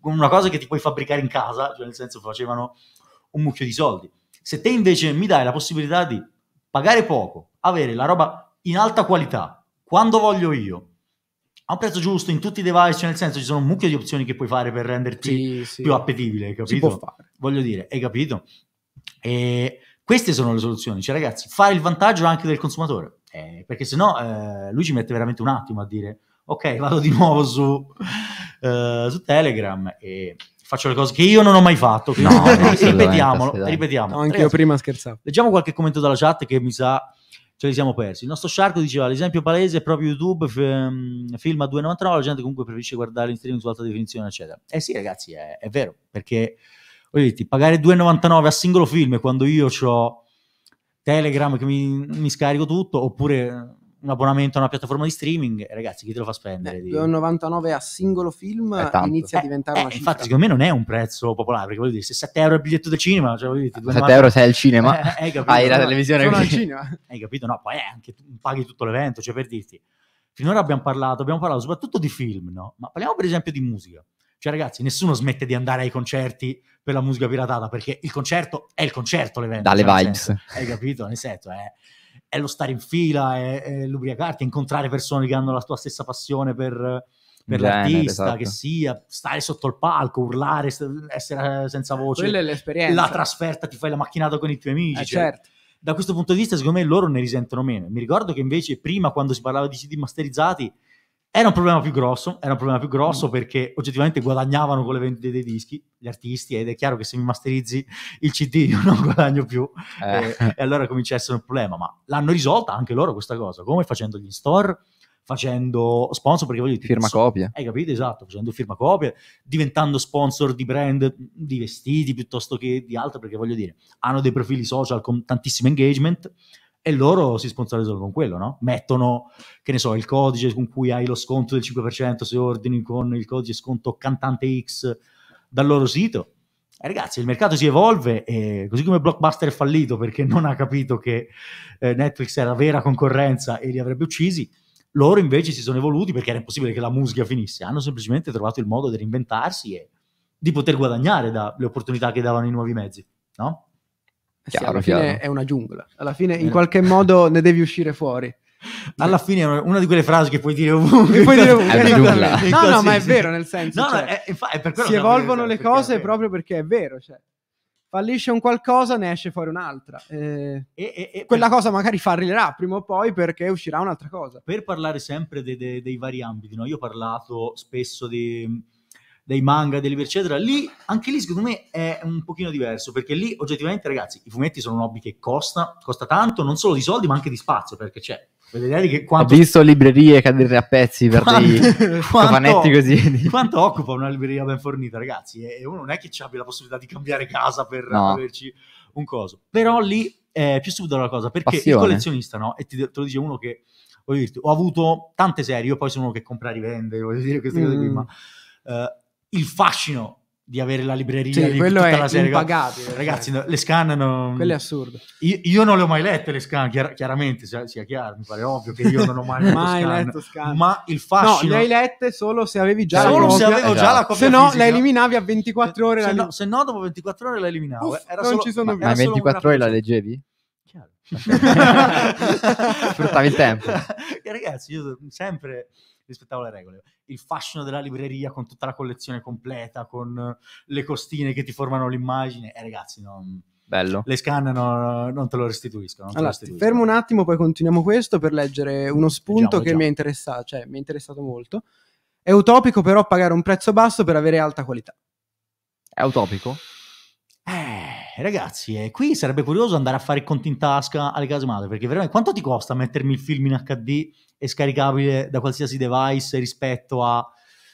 Con una cosa che ti puoi fabbricare in casa, cioè nel senso facevano un mucchio di soldi. Se te invece mi dai la possibilità di pagare poco, avere la roba in alta qualità, quando voglio io, a un prezzo giusto in tutti i device, cioè nel senso ci sono un mucchio di opzioni che puoi fare per renderti sì, sì. più appetibile, capito? Si può fare. Voglio dire, hai capito? E queste sono le soluzioni, cioè ragazzi, fare il vantaggio anche del consumatore, eh, perché sennò eh, lui ci mette veramente un attimo a dire ok, vado di nuovo su, eh, su Telegram e faccio le cose che io non ho mai fatto. No, no, <laughs> ripetiamolo, ripetiamolo. No, anche io prima scherzavo. Leggiamo qualche commento dalla chat che mi sa ce li siamo persi. Il nostro Sharko diceva l'esempio palese è proprio YouTube, f- mm, film a 2,99, la gente comunque preferisce guardare in streaming su alta definizione, eccetera. Eh sì, ragazzi, è, è vero, perché voglio dirti, pagare 2,99 a singolo film quando io ho Telegram che mi, mi scarico tutto, oppure un abbonamento a una piattaforma di streaming, ragazzi, chi te lo fa spendere? Beh, 99 a singolo film inizia a eh, diventare eh, una eh, Infatti, secondo me non è un prezzo popolare, perché voglio dire, se 7 euro è il biglietto del cinema, cioè, dire, 7 mani... euro sei al cinema, <laughs> eh, hai, capito, hai la no? televisione sono al cinema. <laughs> Hai capito? No, poi anche tu paghi tutto l'evento, cioè per dirti. Finora abbiamo parlato, abbiamo parlato soprattutto di film, no? Ma parliamo per esempio di musica. Cioè, ragazzi, nessuno smette di andare ai concerti per la musica piratata, perché il concerto è il concerto, l'evento. Dalle cioè, vibes. Senso, hai capito? Nel senso, eh è lo stare in fila, è, è l'ubriacarti, è incontrare persone che hanno la tua stessa passione per, per Genere, l'artista esatto. che sia, stare sotto il palco, urlare, essere eh, senza eh, voce. Quella è l'esperienza. La trasferta, ti fai la macchinata con i tuoi amici. Eh, cioè. certo. Da questo punto di vista, secondo me, loro ne risentono meno. Mi ricordo che invece prima, quando si parlava di CD masterizzati, era un problema più grosso, era un problema più grosso mm. perché oggettivamente guadagnavano con le vendite dei dischi, gli artisti, ed è chiaro che se mi masterizzi il CD <laughs> io non guadagno più, eh. e, e, allora comincia a essere un problema. Ma l'hanno risolta anche loro questa cosa, come facendo gli in-store, facendo sponsor, perché voglio dire... Firma copia. Hai capito? Esatto, facendo firma copia, diventando sponsor di brand, di vestiti piuttosto che di altro, perché voglio dire, hanno dei profili social con tantissimo engagement, e loro si sponsorizzano con quello, no? Mettono, che ne so, il codice con cui hai lo sconto del 5% se ordini con il codice sconto cantante X dal loro sito. Eh, ragazzi, il mercato si evolve e così come Blockbuster è fallito perché non ha capito che eh, Netflix era vera concorrenza e li avrebbe uccisi, loro invece si sono evoluti perché era impossibile che la musica finisse, hanno semplicemente trovato il modo di reinventarsi e di poter guadagnare dalle opportunità che davano i nuovi mezzi, no? Chiaro, sì, alla chiaro. fine è una giungla. Alla fine, in eh. qualche modo, ne devi uscire fuori. <laughs> Alla fine è una di quelle frasi che puoi dire ovunque. <laughs> Puoi dire ovunque. È è esatto. no, no, ma è vero nel senso. No, cioè, è, è per si evolvono le cose proprio perché è vero. Cioè, fallisce un qualcosa, ne esce fuori un'altra. Eh, e, e, quella per... cosa magari fallirà prima o poi perché uscirà un'altra cosa. Per parlare sempre de, de, dei vari ambiti, no? io ho parlato spesso di dei manga, dei libri, eccetera, lì, anche lì secondo me è un pochino diverso, perché lì oggettivamente, ragazzi, i fumetti sono un hobby che costa, costa tanto, non solo di soldi, ma anche di spazio, perché c'è. Vedete che quanto... Ho visto librerie cadere a pezzi per quanto... dei <laughs> quanto... così. Quanto occupa una libreria ben fornita, ragazzi? E uno non è che ci abbia la possibilità di cambiare casa per no. averci un coso. Però lì è più subito la cosa, perché Passione. il collezionista, no? E ti, te lo dice uno che, voglio dirti, ho avuto tante serie, io poi sono uno che compra e rivende, voglio dire queste mm. cose qui, mm. ma... Uh, il fascino di avere la libreria sì, di quello tutta è la serie. Impagabile, <laughs> ragazzi, cioè. le scan non... Quello è assurdo. Io, io, non le ho mai lette le scan, chiar- chiaramente, sia, sia, chiaro, mi pare ovvio che io non ho mai, <laughs> mai scan, letto scan. Ma il fascino... No, le hai lette solo se avevi già solo la copia. se avevo eh, già la copia Se no, fisica. la eliminavi a 24 ore. Se, no, se no, dopo 24 ore la eliminavo. Uff, era non solo, ci sono ma, Ma a 24 ore la leggevi? Chiaro. <laughs> Sfruttavi il tempo. E ragazzi, io sempre rispettavo le regole. Il fascino della libreria con tutta la collezione completa, con eh, le costine che ti formano l'immagine. Eh ragazzi, non... Mm, Bello. Le scannano, non te lo restituiscono. Allora, restituisco. fermo un attimo, poi continuiamo questo per leggere uno spunto leggiamo, che leggiamo. Mi, è interessato, cioè, mi è interessato molto. È utopico però pagare un prezzo basso per avere alta qualità. È utopico? Eh, ragazzi, eh, qui sarebbe curioso andare a fare i conti in tasca alle case madre, perché veramente quanto ti costa mettermi il film in HD è scaricabile da qualsiasi device rispetto a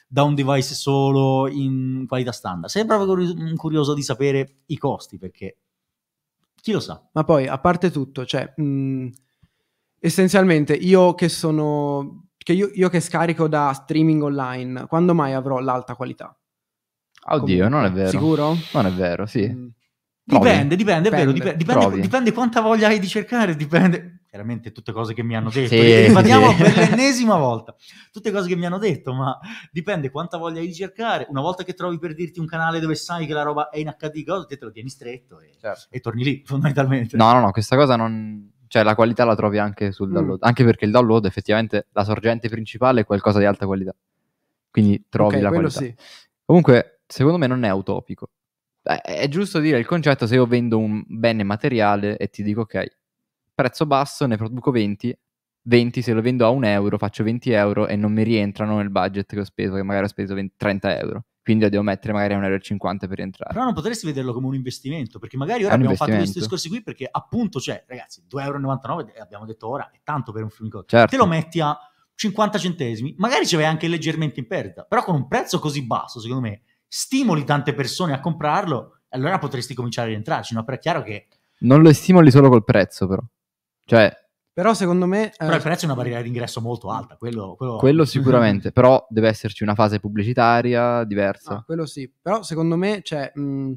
da un device solo in qualità standard. Sei proprio mm, curioso di sapere i costi perché chi lo sa. Ma poi, a parte tutto, cioè, mh, mm, essenzialmente io che sono che io, io, che scarico da streaming online, quando mai avrò l'alta qualità? Oddio, Comunque. non è vero. Sicuro? Non è vero, sì. Mm. Dipende, dipende, dipende, vero, dipende, dipende, dipende, quanta voglia hai di cercare, dipende chiaramente tutte cose che mi hanno detto, sì, ripetiamo <laughs> sì. per l'ennesima volta, tutte cose che mi hanno detto, ma dipende quanta voglia hai di cercare, una volta che trovi per dirti un canale dove sai che la roba è in HD, cosa, te, te lo tieni stretto e, certo. e, torni lì <laughs> fondamentalmente. No, no, no, questa cosa non... Cioè, la qualità la trovi anche sul mm. download, mm. anche perché il download effettivamente la sorgente principale è qualcosa di alta qualità. Quindi trovi okay, la qualità. Sì. Comunque, secondo me non è utopico. Beh, è giusto dire il concetto se io vendo un bene materiale e ti dico ok, prezzo basso, ne produco 20, 20 se lo vendo a un euro faccio 20 euro e non mi rientrano nel budget che ho speso, che magari ho speso 20, 30 euro. Quindi lo devo mettere magari a 1,50 euro per entrare. Però non potresti vederlo come un investimento, perché magari ora abbiamo fatto questi discorsi qui perché appunto, cioè, ragazzi, 2,99 euro eh, abbiamo detto ora è tanto per un film certo. Te lo certo. metti a 50 centesimi, magari ci vai anche leggermente in perdita, però con un prezzo così basso, secondo me, stimoli tante persone a comprarlo, allora potresti cominciare a rientrarci, no? Però è chiaro che... Non lo stimoli solo col prezzo, però. Cioè, però secondo me... Eh, però il prezzo è una barriera d'ingresso molto alta, quello, quello... quello <laughs> sicuramente, però deve esserci una fase pubblicitaria diversa. No, ah, quello sì, però secondo me cioè, mh,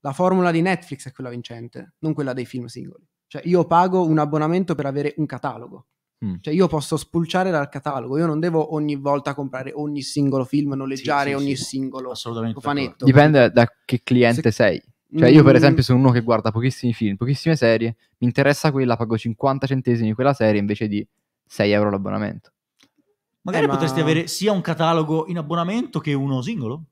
la formula di Netflix è quella vincente, non quella dei film singoli. Cioè io pago un abbonamento per avere un catalogo, mm. cioè io posso spulciare dal catalogo, io non devo ogni volta comprare ogni singolo film, noleggiare sì, sì, ogni sì, singolo cofanetto. Dipende da che cliente Se... sei. Cioè, io, per mm. esempio, sono uno che guarda pochissimi film, pochissime serie. Mi interessa quella, pago 50 centesimi quella serie invece di 6 euro l'abbonamento. Magari eh, potresti avere sia un catalogo in abbonamento che uno singolo?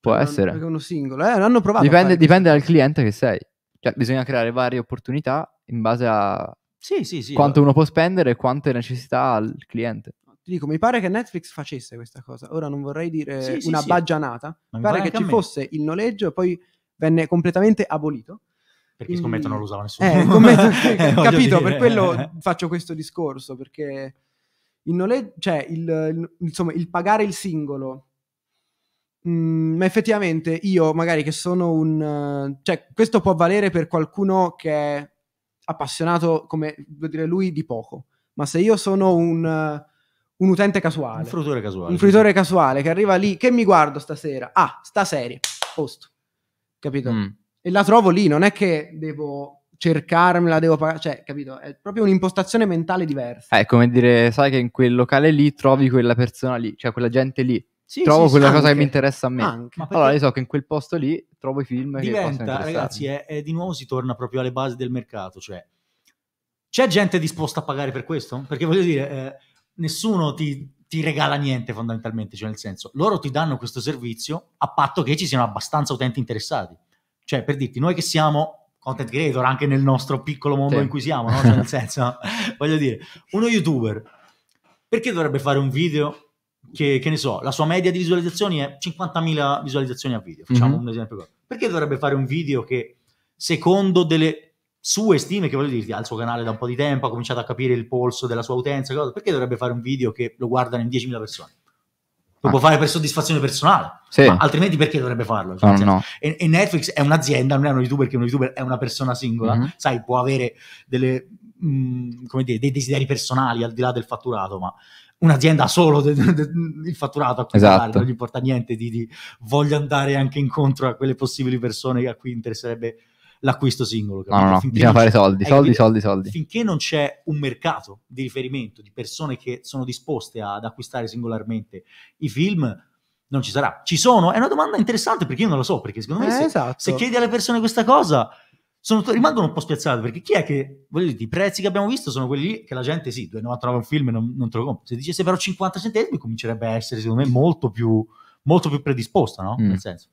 Può essere. Uno singolo, eh, l'hanno provato. Dipende, dipende, dal cliente che sei. Cioè, bisogna creare varie opportunità in base a sì, sì, sì, quanto allora. uno può spendere e quante necessità ha il cliente. Ti dico, mi pare che Netflix facesse questa cosa. Ora non vorrei dire una baggianata. Ma mi pare che ci fosse il noleggio e poi venne completamente abolito. Perché scommetto non lo usava nessuno. Eh, scommetto, <laughs> eh, capito, per quello faccio questo discorso, perché il noleggio, cioè il, insomma, il pagare il singolo Mm, ma effettivamente io magari che sono un... cioè questo può valere per qualcuno che è appassionato, come vuol dire lui, di poco, ma se io sono un, un utente casuale... Un fruitore casuale. Un fruitore casuale che arriva lì, che mi guardo stasera? Ah, sta serie, posto capito? Mm. E la trovo lì, non è che devo cercarmela, devo pagare, cioè, capito? È proprio un'impostazione mentale diversa. Eh, è come dire, sai che in quel locale lì trovi quella persona lì, cioè quella gente lì. Sì, trovo sì, quella anche, cosa che mi interessa a me. Anche. Allora io so che in quel posto lì trovo i film diventa, che ragazzi, è, è, di nuovo si torna proprio alle basi del mercato, cioè c'è gente disposta a pagare per questo? Perché voglio dire, eh, nessuno ti ti regala niente fondamentalmente, cioè nel senso, loro ti danno questo servizio a patto che ci siano abbastanza utenti interessati. Cioè, per dirti, noi che siamo content creator anche nel nostro piccolo mondo sì. in cui siamo, no? cioè, nel <laughs> senso, voglio dire, uno youtuber, perché dovrebbe fare un video che, che ne so, la sua media di visualizzazioni è 50.000 visualizzazioni a video, facciamo mm-hmm. un esempio qua. Perché dovrebbe fare un video che secondo delle sue stime, che voglio dirti, ha il suo canale da un po' di tempo, ha cominciato a capire il polso della sua utenza, perché dovrebbe fare un video che lo guardano in 10.000 persone? Lo ah. può fare per soddisfazione personale, sì. altrimenti perché dovrebbe farlo? No, ah, cioè, no. E, e, Netflix è un'azienda, non è uno youtuber, perché uno youtuber è una persona singola, mm-hmm. sai, può avere delle, mh, mm, dire, dei desideri personali al di là del fatturato, ma un'azienda solo de, de, de, il fatturato a cui esatto. non gli importa niente di, di voglio andare anche incontro a quelle possibili persone a cui interesserebbe l'acquisto singolo. Capito? No, no, no. bisogna fare soldi, eh, soldi, soldi, soldi. Finché non c'è un mercato di riferimento di persone che sono disposte ad acquistare singolarmente i film, non ci sarà. Ci sono? È una domanda interessante perché io non lo so, perché secondo me eh, se, esatto. se, chiedi alle persone questa cosa sono, rimangono un po' spiazzate perché chi è che, voglio dire, i prezzi che abbiamo visto sono quelli che la gente sì, 2,99 un film e non, non te lo compro Se dicesse però 50 centesimi comincerebbe a essere secondo me molto più, molto più predisposta, no? Mm. Nel senso.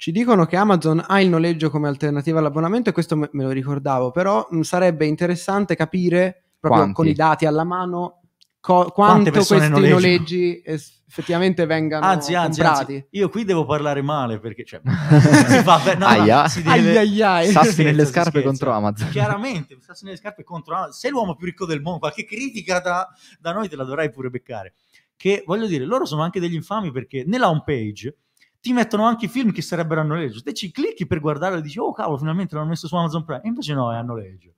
Ci dicono che Amazon ha il noleggio come alternativa all'abbonamento e questo me, me lo ricordavo, però mh, mm, sarebbe interessante capire proprio Quanti? con i dati alla mano co- quanto questi noleggiano? noleggi effettivamente vengano anzi, anzi, comprati. Anzi, io qui devo parlare male perché cioè, si fa per, aia. Si deve... aia, sassi nelle scarpe contro Amazon. Chiaramente, sassi nelle scarpe contro Amazon. Sei l'uomo più ricco del mondo, qualche critica da, da noi te la dovrai pure beccare. Che voglio dire, loro sono anche degli infami perché nella home page ti mettono anche i film che sarebbero a noleggio. Te ci clicchi per guardare e dici, oh cavolo, finalmente l'hanno messo su Amazon Prime. E invece no, è a noleggio.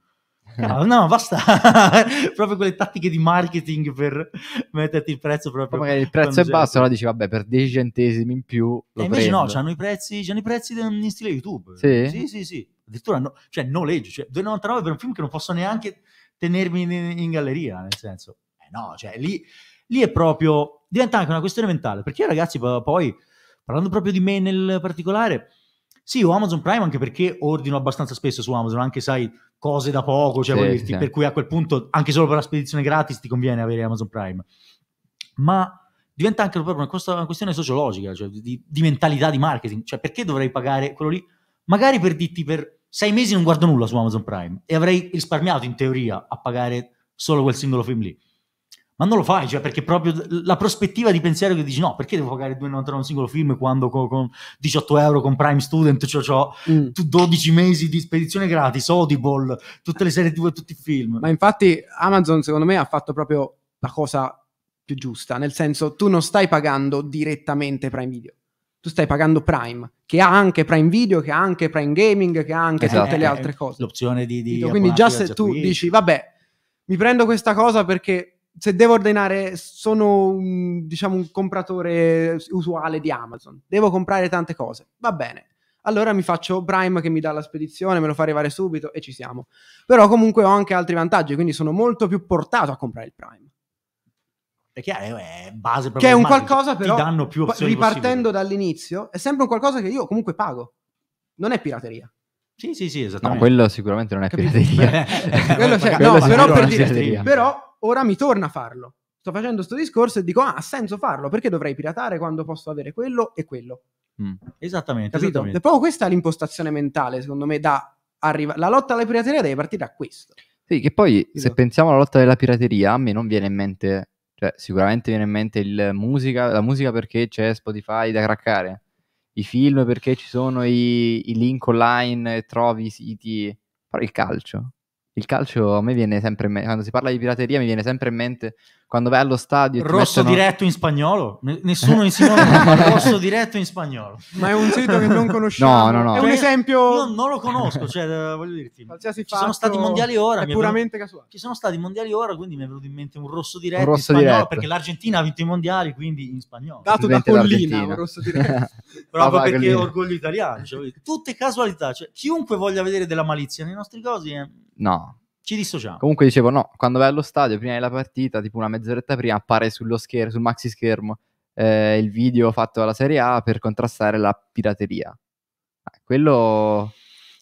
No, no, basta. <laughs> Proprio quelle tattiche di marketing per metterti il prezzo proprio. Poi il prezzo è basso, allora dici vabbè, per 10 centesimi in più. Lo e invece prendo. no, c'hanno i prezzi, hanno i prezzi in stile YouTube. Sì, sì, sì. sì. Addirittura no, cioè noleggio, cioè 2,99 per un film che non posso neanche tenermi in, in galleria, nel senso. Eh no, cioè lì, lì, è proprio diventa anche una questione mentale, perché ragazzi poi Parlando proprio di me nel particolare, sì, ho Amazon Prime anche perché ordino abbastanza spesso su Amazon, anche sai, cose da poco, cioè, sì, dirti, sì. per cui a quel punto anche solo per la spedizione gratis ti conviene avere Amazon Prime. Ma diventa anche proprio una, questione sociologica, cioè di, di, mentalità di marketing, cioè perché dovrei pagare quello lì? Magari per dirti per sei mesi non guardo nulla su Amazon Prime e avrei risparmiato in teoria a pagare solo quel singolo film lì ma non lo fai, cioè, perché proprio la prospettiva di pensiero che dici no, perché devo pagare 2,99 un singolo film quando con, con 18 euro con Prime Student cioè, ho mm. 12 mesi di spedizione gratis, Audible, tutte le serie TV e tutti i film. Ma infatti Amazon secondo me ha fatto proprio la cosa più giusta, nel senso tu non stai pagando direttamente Prime Video, tu stai pagando Prime, che ha anche Prime Video, che ha anche Prime Gaming, che ha anche esatto. tutte le eh, altre cose. L'opzione di... di Quindi già se già tu qui. dici vabbè, mi prendo questa cosa perché se devo ordinare, sono un, diciamo un compratore usuale di Amazon, devo comprare tante cose, va bene. Allora mi faccio Prime che mi dà la spedizione, me lo fa arrivare subito e ci siamo. Però comunque ho anche altri vantaggi, quindi sono molto più portato a comprare il Prime. È chiaro, eh, è base proprio. Che è un magico. qualcosa però, Ti danno più opzioni ripartendo possibili. dall'inizio, è sempre un qualcosa che io comunque pago. Non è pirateria. Sì, sì, sì, esattamente. No, quello sicuramente non è Capito? pirateria. <laughs> quello, cioè, no, però, per dire, però ora mi torna a farlo. Sto facendo questo discorso e dico, ah, ha senso farlo, perché dovrei piratare quando posso avere quello e quello? Mm. Esattamente. Capito? Esattamente. E proprio questa è l'impostazione mentale, secondo me, da arrivare... La lotta alla pirateria deve partire da questo. Sì, che poi Capito? se pensiamo alla lotta della pirateria, a me non viene in mente, cioè sicuramente viene in mente musica, la musica perché c'è Spotify da craccare, i film perché ci sono i, i link online, trovi i siti, però il calcio il calcio a me viene sempre in mente, quando si parla di pirateria mi viene sempre in mente quando vai allo stadio rosso mettono... diretto in spagnolo nessuno insegna <laughs> rosso diretto in spagnolo ma è un sito che non conosciamo no no no è un esempio non lo conosco cioè eh, voglio dirti <laughs> Qualsiasi ci sono stati mondiali ora è puramente venuto... casuale ci sono stati mondiali ora quindi mi è venuto in mente un rosso diretto un rosso in spagnolo diretto. perché l'Argentina ha vinto i mondiali quindi in spagnolo dato da collina un rosso diretto <laughs> proprio perché collina. orgoglio italiano cioè, tutte casualità cioè, chiunque voglia vedere della malizia nei nostri cosi è... no ci dissociamo. Comunque dicevo, no, quando vai allo stadio, prima della partita, tipo una mezz'oretta prima, appare sullo schermo, sul maxi schermo, eh, il video fatto dalla Serie A per contrastare la pirateria. Eh, quello...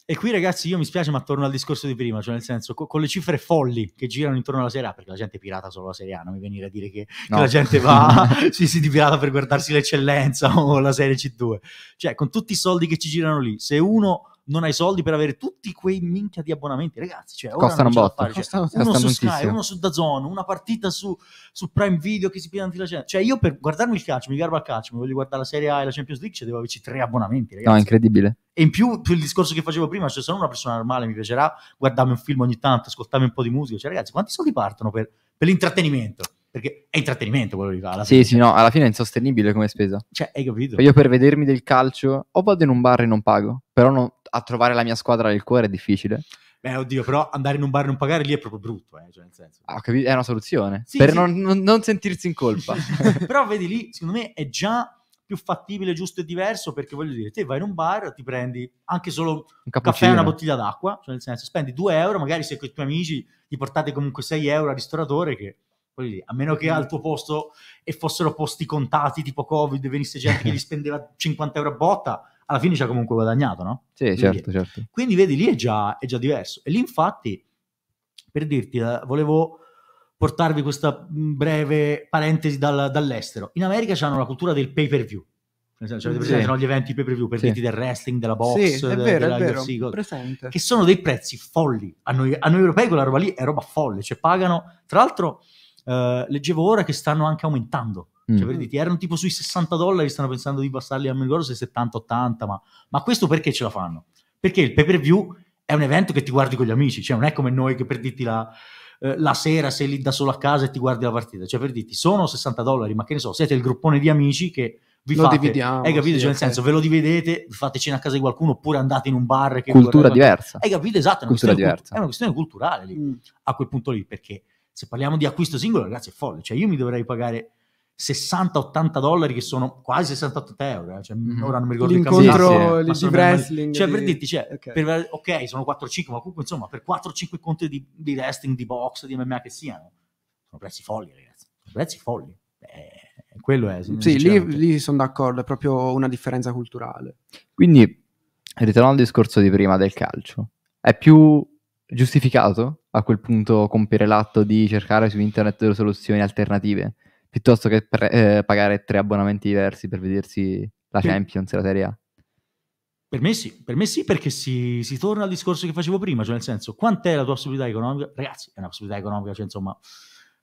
E qui ragazzi io mi spiace ma torno al discorso di prima, cioè nel senso co- con le cifre folli che girano intorno alla Serie A, perché la gente pirata solo la Serie A, non mi venire a dire che, no. che la gente va, si, <laughs> <laughs> si pirata per guardarsi l'eccellenza <laughs> o la Serie C2, cioè con tutti i soldi che ci girano lì, se uno non hai soldi per avere tutti quei minchia di abbonamenti, ragazzi. Cioè, costano un botto. Fare, costano, cioè, uno su tantissimo. Sky, uno su Dazon, una partita su, su Prime Video che si pigliano la gente. Cioè, io per guardarmi il calcio, mi garbo al calcio, mi voglio guardare la Serie A e la Champions League, cioè devo averci tre abbonamenti, ragazzi. No, incredibile. E in più, più il discorso che facevo prima, cioè sono una persona normale, mi piacerà guardarmi un film ogni tanto, ascoltarmi un po' di musica. Cioè, ragazzi, quanti soldi partono per, per l'intrattenimento? perché è intrattenimento quello lì. Alla fine. Sì, no, alla fine è insostenibile come spesa. Cioè, hai capito? Io per vedermi del calcio o vado in un bar e non pago, però non, a trovare la mia squadra del cuore è difficile. Beh, oddio, però andare in un bar e non pagare lì è proprio brutto, eh, cioè nel senso. Ah, capito, è una soluzione, sì, per sì. Non, non, non sentirsi in colpa. <laughs> però vedi lì, secondo me è già più fattibile, giusto e diverso, perché voglio dire, te vai in un bar, ti prendi anche solo un, un caffè e una bottiglia d'acqua, cioè nel senso spendi 2 euro, magari se con i tuoi amici ti portate comunque 6 euro al ristoratore che Dire, a meno che mm-hmm. al tuo posto e fossero posti contati tipo Covid, venisse gente che <laughs> gli spendeva 50 euro a botta, alla fine ci ha comunque guadagnato, no? Sì, Quindi, certo, certo. Quindi vedi, lì è già, è già diverso. E lì infatti, per dirti, eh, volevo portarvi questa mm, breve parentesi dal, dall'estero. In America hanno la cultura del pay cioè, per view. Cioè, sì. sono gli eventi pay per view per sì. dirti del wrestling, della box, sì, de, vero, della vero, UFC, presente. che sono dei prezzi folli. A noi, a noi europei quella roba lì è roba folle, cioè pagano, tra l'altro eh, leggevo ora che stanno anche aumentando. Cioè, mm. per dirti, erano tipo sui 60 dollari, stanno pensando di passarli a migliore se 70-80, ma, ma questo perché ce la fanno? Perché il pay per view è un evento che ti guardi con gli amici, cioè non è come noi che per dirti la, eh, la sera sei lì da solo a casa e ti guardi la partita, cioè per dirti sono 60 dollari, ma che ne so, siete il gruppone di amici che vi lo fate, dividiamo. Hai capito? Sì, cioè, nel senso, ve lo dividete, fate cena a casa di qualcuno oppure andate in un bar. Che cultura diversa. Hai capito? Esatto, è una, cultura diversa. è una questione culturale lì, mm. a quel punto lì, perché se parliamo di acquisto singolo, ragazzi, è folle. Cioè, io mi dovrei pagare 60-80 dollari, che sono quasi 68 euro. Eh. Cioè, mm-hmm. Ora non mi ricordo L'incontro, il caso. Sì, di wrestling. Cioè, per dirti, cioè, okay. Per, ok, sono 4-5, ma comunque, insomma, per 4-5 conti di, di, wrestling, di box, di MMA che siano, sono prezzi folli, ragazzi. Prezzi folli. Beh, quello è. Sì, lì, lì sono d'accordo, è proprio una differenza culturale. Quindi, ritorno al discorso di prima del calcio, è più giustificato a quel punto compiere l'atto di cercare su internet delle soluzioni alternative, piuttosto che pre- eh, pagare tre abbonamenti diversi per vedersi la Champions e la Serie A. Per me sì, per me sì perché si, si, torna al discorso che facevo prima, cioè nel senso, quant'è la tua possibilità economica? Ragazzi, è una possibilità economica, cioè insomma,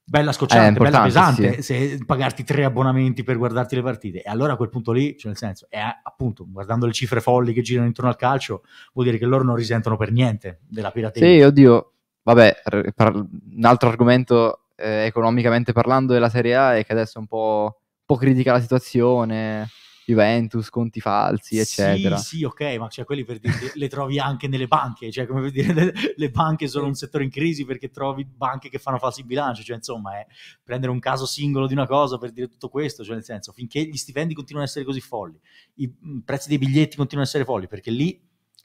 bella scocciante, eh, bella pesante, sì. se pagarti tre abbonamenti per guardarti le partite. E allora a quel punto lì, cioè nel senso, è appunto, guardando le cifre folli che girano intorno al calcio, vuol dire che loro non risentono per niente della pirateria. Sì, oddio, Vabbè, per, un altro argomento eh, economicamente parlando della Serie A è che adesso è un po', un po critica la situazione. Juventus, conti falsi, eccetera. Sì, sì, ok, ma cioè, quelli per dire, le trovi anche nelle banche, cioè come per dire <laughs> le, banche sono un settore in crisi perché trovi banche che fanno falsi bilanci, cioè insomma, è eh, prendere un caso singolo di una cosa per dire tutto questo, cioè nel senso, finché gli stipendi continuano ad essere così folli, i prezzi dei biglietti continuano ad essere folli, perché lì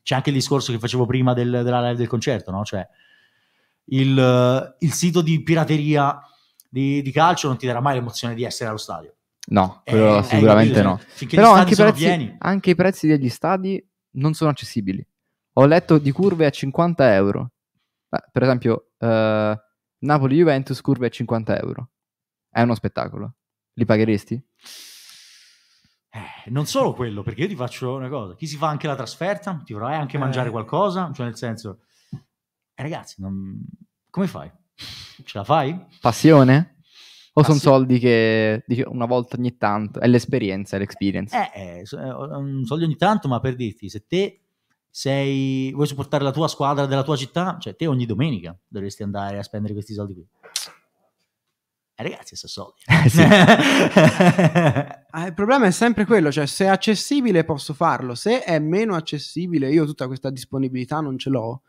c'è anche il discorso che facevo prima del, della live del concerto, no? Cioè, il, eh, il sito di pirateria di, di, calcio non ti darà mai l'emozione di essere allo stadio. No, è, eh, eh, sicuramente è no. Finché Però anche i, prezzi, anche i prezzi degli stadi non sono accessibili. Ho letto di curve a 50 euro. Beh, per esempio, eh, Napoli-Juventus curve a 50 euro. È uno spettacolo. Li pagheresti? Eh, non solo quello, perché io ti faccio una cosa. Chi si fa anche la trasferta, ti vorrai anche eh. mangiare qualcosa, cioè nel senso ragazzi, non... come fai? Ce la fai? Passione? O sono soldi che una volta ogni tanto? È l'esperienza, è l'experience. Eh, eh, eh soldi ogni tanto, ma per dirti, se te sei, vuoi supportare la tua squadra della tua città, cioè te ogni domenica dovresti andare a spendere questi soldi qui. Eh, ragazzi, sono soldi. <laughs> Eh, sì. <laughs> Ah, il problema è sempre quello, cioè se è accessibile posso farlo, se è meno accessibile io tutta questa disponibilità non ce l'ho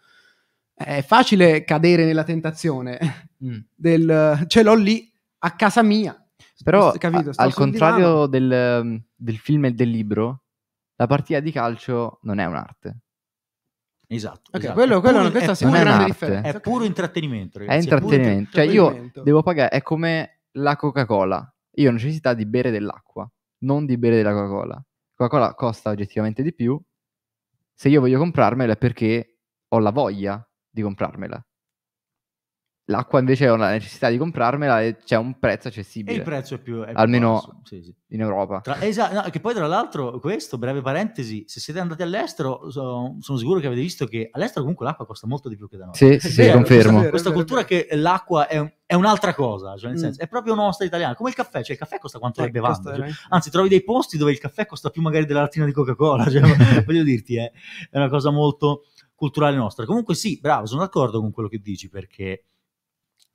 è facile cadere nella tentazione mm. del ce l'ho lì a casa mia. Però capito, a, al contrario del, mm, del, film e del libro, la partita di calcio non è un'arte. Esatto, okay, esatto. Quello, quello, è puro, questa è, non è grande differenza. È okay. puro intrattenimento. Ragazzi. È intrattenimento. cioè io devo pagare, è come la Coca-Cola. Io ho necessità di bere dell'acqua, non di bere della Coca-Cola. Coca-Cola costa oggettivamente di più. Se io voglio comprarmela è perché ho la voglia di comprarmela. L'acqua invece ho la necessità di comprarmela e c'è un prezzo accessibile. E il prezzo è più... È almeno basso, sì, sì. in Europa. Tra, esatto, no, che poi tra l'altro questo, breve parentesi, se siete andati all'estero so, sono sicuro che avete visto che all'estero comunque l'acqua costa molto di più che da noi. Sì, sì, sì confermo. Questa, questa cultura che l'acqua è, è un'altra cosa, cioè nel mm. è proprio nostra italiana, come il caffè, cioè il caffè costa quanto eh, le bevande, cioè, anzi trovi dei posti dove il caffè costa più magari della lattina di Coca-Cola, cioè, <laughs> voglio dirti, eh, è una cosa molto culturale nostra. Comunque sì, bravo, sono d'accordo con quello che dici perché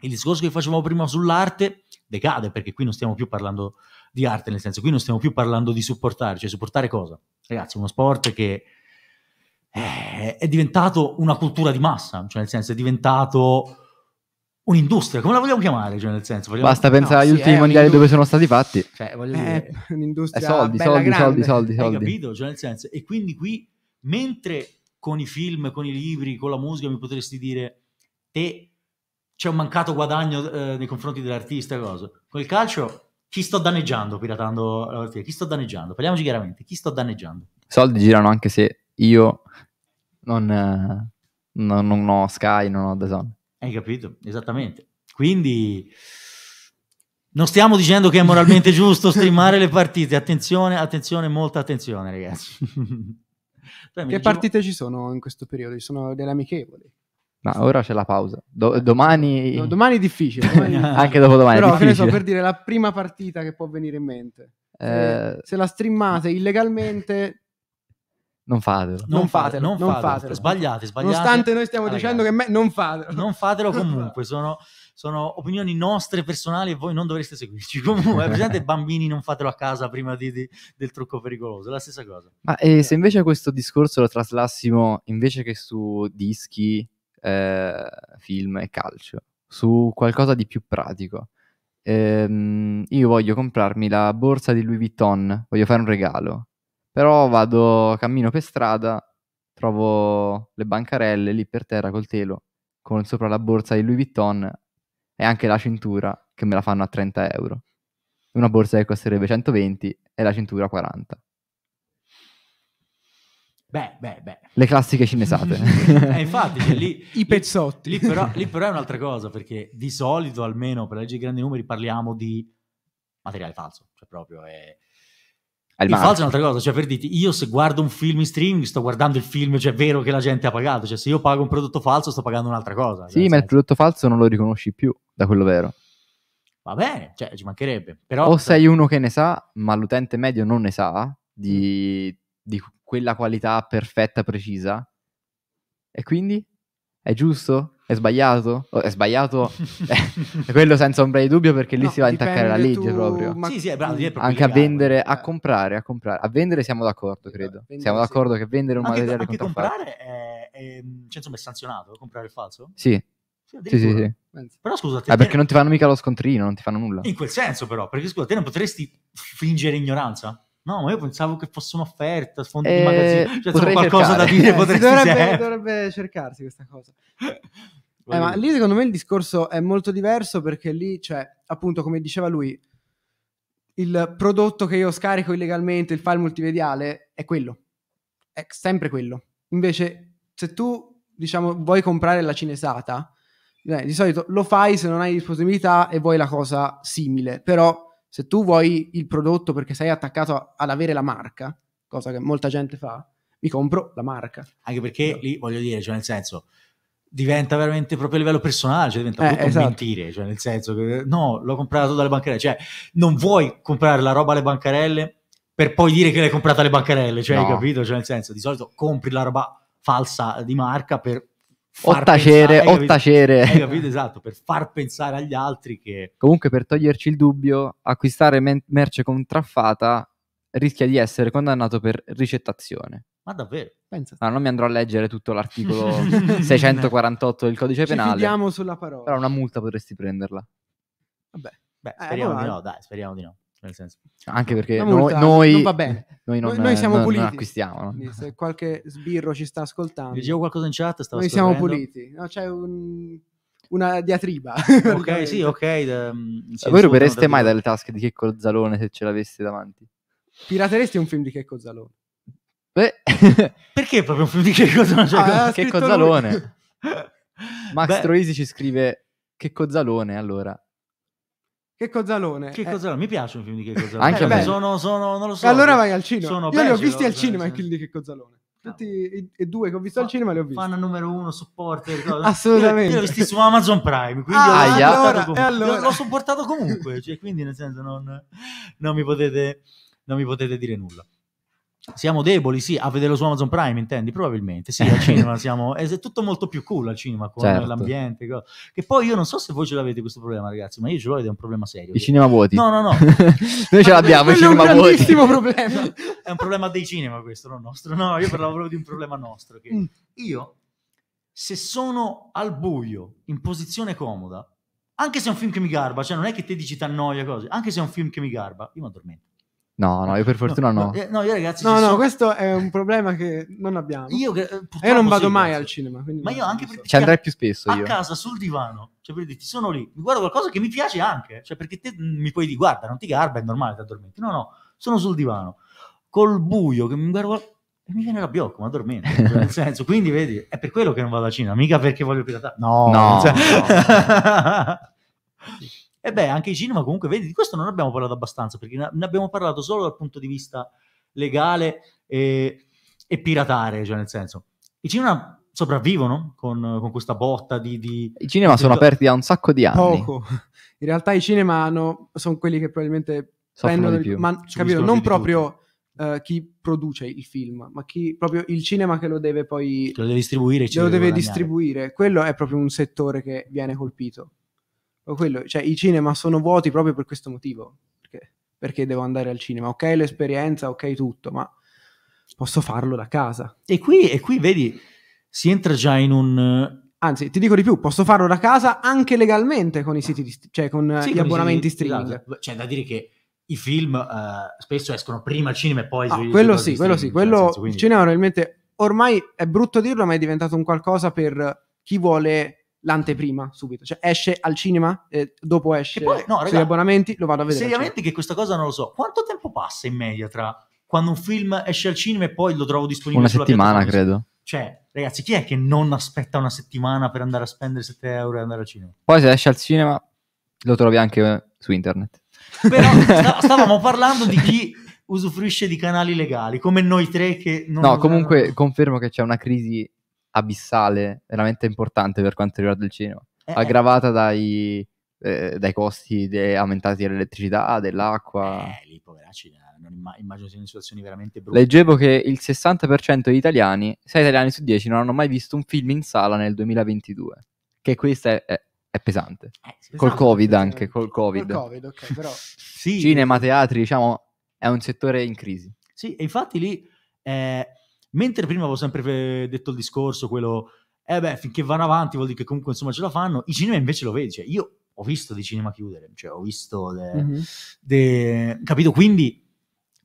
il discorso che facevamo prima sull'arte decade perché qui non stiamo più parlando di arte, nel senso qui non stiamo più parlando di supportare, cioè supportare cosa? Ragazzi, uno sport che eh, è diventato una cultura di massa, cioè nel senso è diventato un'industria, come la vogliamo chiamare? Cioè, nel senso, vogliamo... Basta pensare no, agli sì, ultimi mondiali dove sono stati fatti. Cioè, voglio eh, dire, un'industria. È soldi, soldi, soldi, soldi, soldi, soldi. Hai capito? Cioè, nel senso, e quindi qui, mentre con i film, con i libri, con la musica, mi potresti dire te c'è un mancato guadagno eh, nei confronti dell'artista, cosa. Con il calcio chi sto danneggiando piratando la partita? Chi sto danneggiando? Parliamoci chiaramente, chi sto danneggiando? I soldi girano anche se io non, eh, non, non ho Sky, non ho DAZN. Hai capito? Esattamente. Quindi non stiamo dicendo che è moralmente giusto <laughs> streamare le partite, attenzione, attenzione, molta attenzione ragazzi. <laughs> Dai, che partite ci sono in questo periodo? Ci sono delle amichevoli? Ma ora c'è la pausa. Do- domani... No, domani è difficile. Domani <laughs> Anche dopo domani. Però, che so, per dire la prima partita che può venire in mente. Eh... Se, la streamate illegalmente, non fatelo. Non, non fatelo, non fatelo. Non fatelo. Sbagliate, sbagliate. Nonostante noi stiamo Ragazzi, dicendo che me- non fatelo. Non fatelo <laughs> comunque, sono sono opinioni nostre personali e voi non dovreste seguirci. <laughs> Comunque, presente bambini, non fatelo a casa prima di, di, del trucco pericoloso, è la stessa cosa. Ma eh, se invece questo discorso lo traslassimo invece che su dischi, eh, film e calcio, su qualcosa di più pratico. Ehm, io voglio comprarmi la borsa di Louis Vuitton, voglio fare un regalo, però vado, cammino per strada, trovo le bancarelle lì per terra col telo, con sopra la borsa di Louis Vuitton, e anche la cintura che me la fanno a 30 euro. Una borsa che costerebbe 120 e la cintura 40. Beh, beh, beh. Le classiche cinesate. <laughs> eh, infatti, cioè, lì, i pezzotti. Lì, lì, però, lì però è un'altra cosa, perché di solito, almeno per leggere i grandi numeri, parliamo di materiale falso. Cioè proprio è il falso è un'altra cosa, cioè per dirti, io se guardo un film in streaming sto guardando il film, cioè è vero che la gente ha pagato, cioè se io pago un prodotto falso sto pagando un'altra cosa. Sì, cioè, ma senso. il prodotto falso non lo riconosci più da quello vero. Va bene, cioè ci mancherebbe. Però... O sei uno che ne sa, ma l'utente medio non ne sa di, di quella qualità perfetta, precisa. E quindi è giusto? È sbagliato? Oh, è sbagliato? è <laughs> eh, quello senza ombra di dubbio perché lì no, si va a intaccare la legge tu... proprio. Ma... Sì, sì, bravo, è proprio Anche legale, a vendere, a eh. comprare, a comprare. A vendere siamo d'accordo, credo. Vendere, siamo d'accordo sì. che vendere un anche, materiale anche comprare è, è, cioè, insomma, è sanzionato, comprare il falso? Sì. Sì, sì, sì, sì. Però scusa, te, eh, perché non ti fanno mica lo scontrino, non ti fanno nulla. In quel senso però, perché scusa, te non potresti fingere ignoranza? No, ma io pensavo che fosse un'offerta, sfondo eh, di magazzino, cioè qualcosa cercare. da dire, eh, potresti dovrebbe, dovrebbe cercarsi questa cosa. <laughs> Eh, ma lì secondo me il discorso è molto diverso perché lì, cioè, appunto, come diceva lui, il prodotto che io scarico illegalmente, il file multimediale, è quello. È sempre quello. Invece, se tu, diciamo, vuoi comprare la cinesata, eh, di solito lo fai se non hai disponibilità e vuoi la cosa simile. Però, se tu vuoi il prodotto perché sei attaccato ad avere la marca, cosa che molta gente fa, mi compro la marca. Anche perché lì, voglio dire, cioè nel senso, diventa veramente proprio a livello personale, cioè diventa eh, esatto. mentire, cioè nel senso che no, l'ho comprato dalle bancarelle, cioè non vuoi comprare la roba alle bancarelle per poi dire che l'hai comprata alle bancarelle, cioè no. hai capito? Cioè nel senso, di solito compri la roba falsa di marca per o tacere, pensare, o tacere. Hai capito? Esatto, per far pensare agli altri che... Comunque per toglierci il dubbio, acquistare men- merce contraffata rischia di essere condannato per ricettazione. Ma davvero? Pensa. No, non mi andrò a leggere tutto l'articolo 648 <laughs> del codice penale. Vediamo sulla parola. Però una multa potresti prenderla. Vabbè. Beh, eh, speriamo eh, di no, dai, speriamo di no. Nel senso. Anche perché noi, noi, non va bene. Noi, non, noi, siamo non, puliti. Non acquistiamo. No? Se qualche sbirro ci sta ascoltando. Dicevo qualcosa in chat. Noi siamo puliti. No, c'è un una diatriba. Ok, <laughs> sì, ok. Da, mm, sì, Voi rubereste mai dalle tasche di Checco Zalone se ce l'avessi davanti? Pirateresti un film di Checco Zalone? Beh. <laughs> Perché proprio un film di Checco Zalone? Ah, eh, Checco Zalone. <laughs> Max Beh. Troisi ci scrive Checco Zalone, allora. Checco Zalone. Checco eh. mi piace un film di Che <laughs> cozzalone. Anche eh, Sono, sono, non lo so. allora vai al cinema. Sono Io li ho visti al cioè, cinema i film di Checco Zalone ah. tutti e due che ho visto Fa, al cinema li ho visti. Fan numero uno, supporter. Assolutamente. Io, io li ho visti su Amazon Prime, quindi ah, l'ho, allora, com- allora. l'ho supportato comunque, cioè, quindi nel senso non, non, mi potete, non mi potete dire nulla. Siamo deboli, sì, a ah, vederlo su Amazon Prime, intendi? Probabilmente, sì, al cinema <laughs> siamo... È tutto molto più cool al cinema, con certo. l'ambiente. Con... Che poi io non so se voi ce l'avete questo problema, ragazzi, ma io ce l'ho ed è un problema serio. I cinema vuoti. No, no, no. <laughs> Noi ce l'abbiamo, i cinema vuoti. È un grandissimo <laughs> problema. è un problema dei cinema questo, non nostro. No, io parlavo proprio di un problema nostro. Che mm. io, se sono al buio, in posizione comoda, anche se è un film che mi garba, cioè non è che te dici ti annoia cose, anche se è un film che mi garba, io mi addormento. No, no, io per fortuna no. No, eh, no, io ragazzi... No, no, sono... questo è un problema che non abbiamo. Io, che, eh, io non vado sì, mai al cinema. Ma io anche Ci andrei più spesso io. a casa, sul divano, cioè per dirti, sono lì, mi guardo qualcosa che mi piace anche, cioè perché te mm, mi puoi dire, guarda, non ti garba, è normale, ti addormenti. No, no, sono sul divano, col buio, che mi guardo... E mi viene rabbiocco, ma dormendo. Cioè, <laughs> nel senso, quindi vedi, è per quello che non vado a cinema, mica perché voglio piratare. No, no. Cioè... no. <laughs> <laughs> E beh, anche i cinema comunque, vedi, di questo non abbiamo parlato abbastanza, perché ne abbiamo parlato solo dal punto di vista legale e, e piratare, cioè nel senso, i cinema sopravvivono con, con questa botta di... di I cinema di sono to- aperti da un sacco di anni. Poco. In realtà i cinema hanno, sono quelli che probabilmente... prendono, di più. Ma, capito, non proprio... Uh, chi produce il film, ma chi proprio il cinema che lo deve poi che lo deve distribuire, lo deve guadagnare. distribuire. Quello è proprio un settore che viene colpito quello, cioè i cinema sono vuoti proprio per questo motivo, perché, perché devo andare al cinema, ok l'esperienza, ok tutto, ma posso farlo da casa. E qui, e qui vedi, si entra già in un... Eh, Anzi, ti dico di più, posso farlo da casa anche legalmente con i siti, di, cioè con sì, gli con abbonamenti siti, streaming. Esatto. Cioè, da dire che i film uh, spesso escono prima al cinema e poi... Ah, quello sì, quello sì, quello senso, quindi... il cinema probabilmente, ormai è brutto dirlo, ma è diventato un qualcosa per chi vuole l'anteprima subito, cioè esce al cinema, eh, e dopo esce poi, no, ragazzi, sugli abbonamenti, lo vado a vedere. Seriamente che questa cosa non lo so, quanto tempo passa in media tra quando un film esce al cinema e poi lo trovo disponibile? Una settimana credo. Cioè, ragazzi, chi è che non aspetta una settimana per andare a spendere 7 euro e andare al cinema? Poi se esce al cinema lo trovi anche eh, su internet. Però <laughs> stavamo parlando di chi usufruisce di canali legali, come noi tre che non... No, comunque confermo che c'è una crisi abissale, veramente importante per quanto riguarda il cinema, eh, eh, aggravata dai, eh, dai costi de- aumentati dell'elettricità, dell'acqua. Eh, lì poveracci, eh, non imma- immagino siano situazioni veramente brutte. Leggevo che il 60% degli italiani, 6 italiani su 10, non hanno mai visto un film in sala nel 2022, che questa è, è è pesante. Eh, sì, col Covid cioè, anche, col Covid. Col COVID okay, però... <laughs> sì, Cinema, teatri, diciamo, è un settore in crisi. Sì, e infatti lì eh, Mentre prima avevo sempre eh, detto il discorso, quello, eh beh, finché vanno avanti vuol dire che comunque insomma ce la fanno, i cinema invece lo vedi, cioè io ho visto di cinema chiudere, cioè ho visto, de, mm-hmm. de, capito? Quindi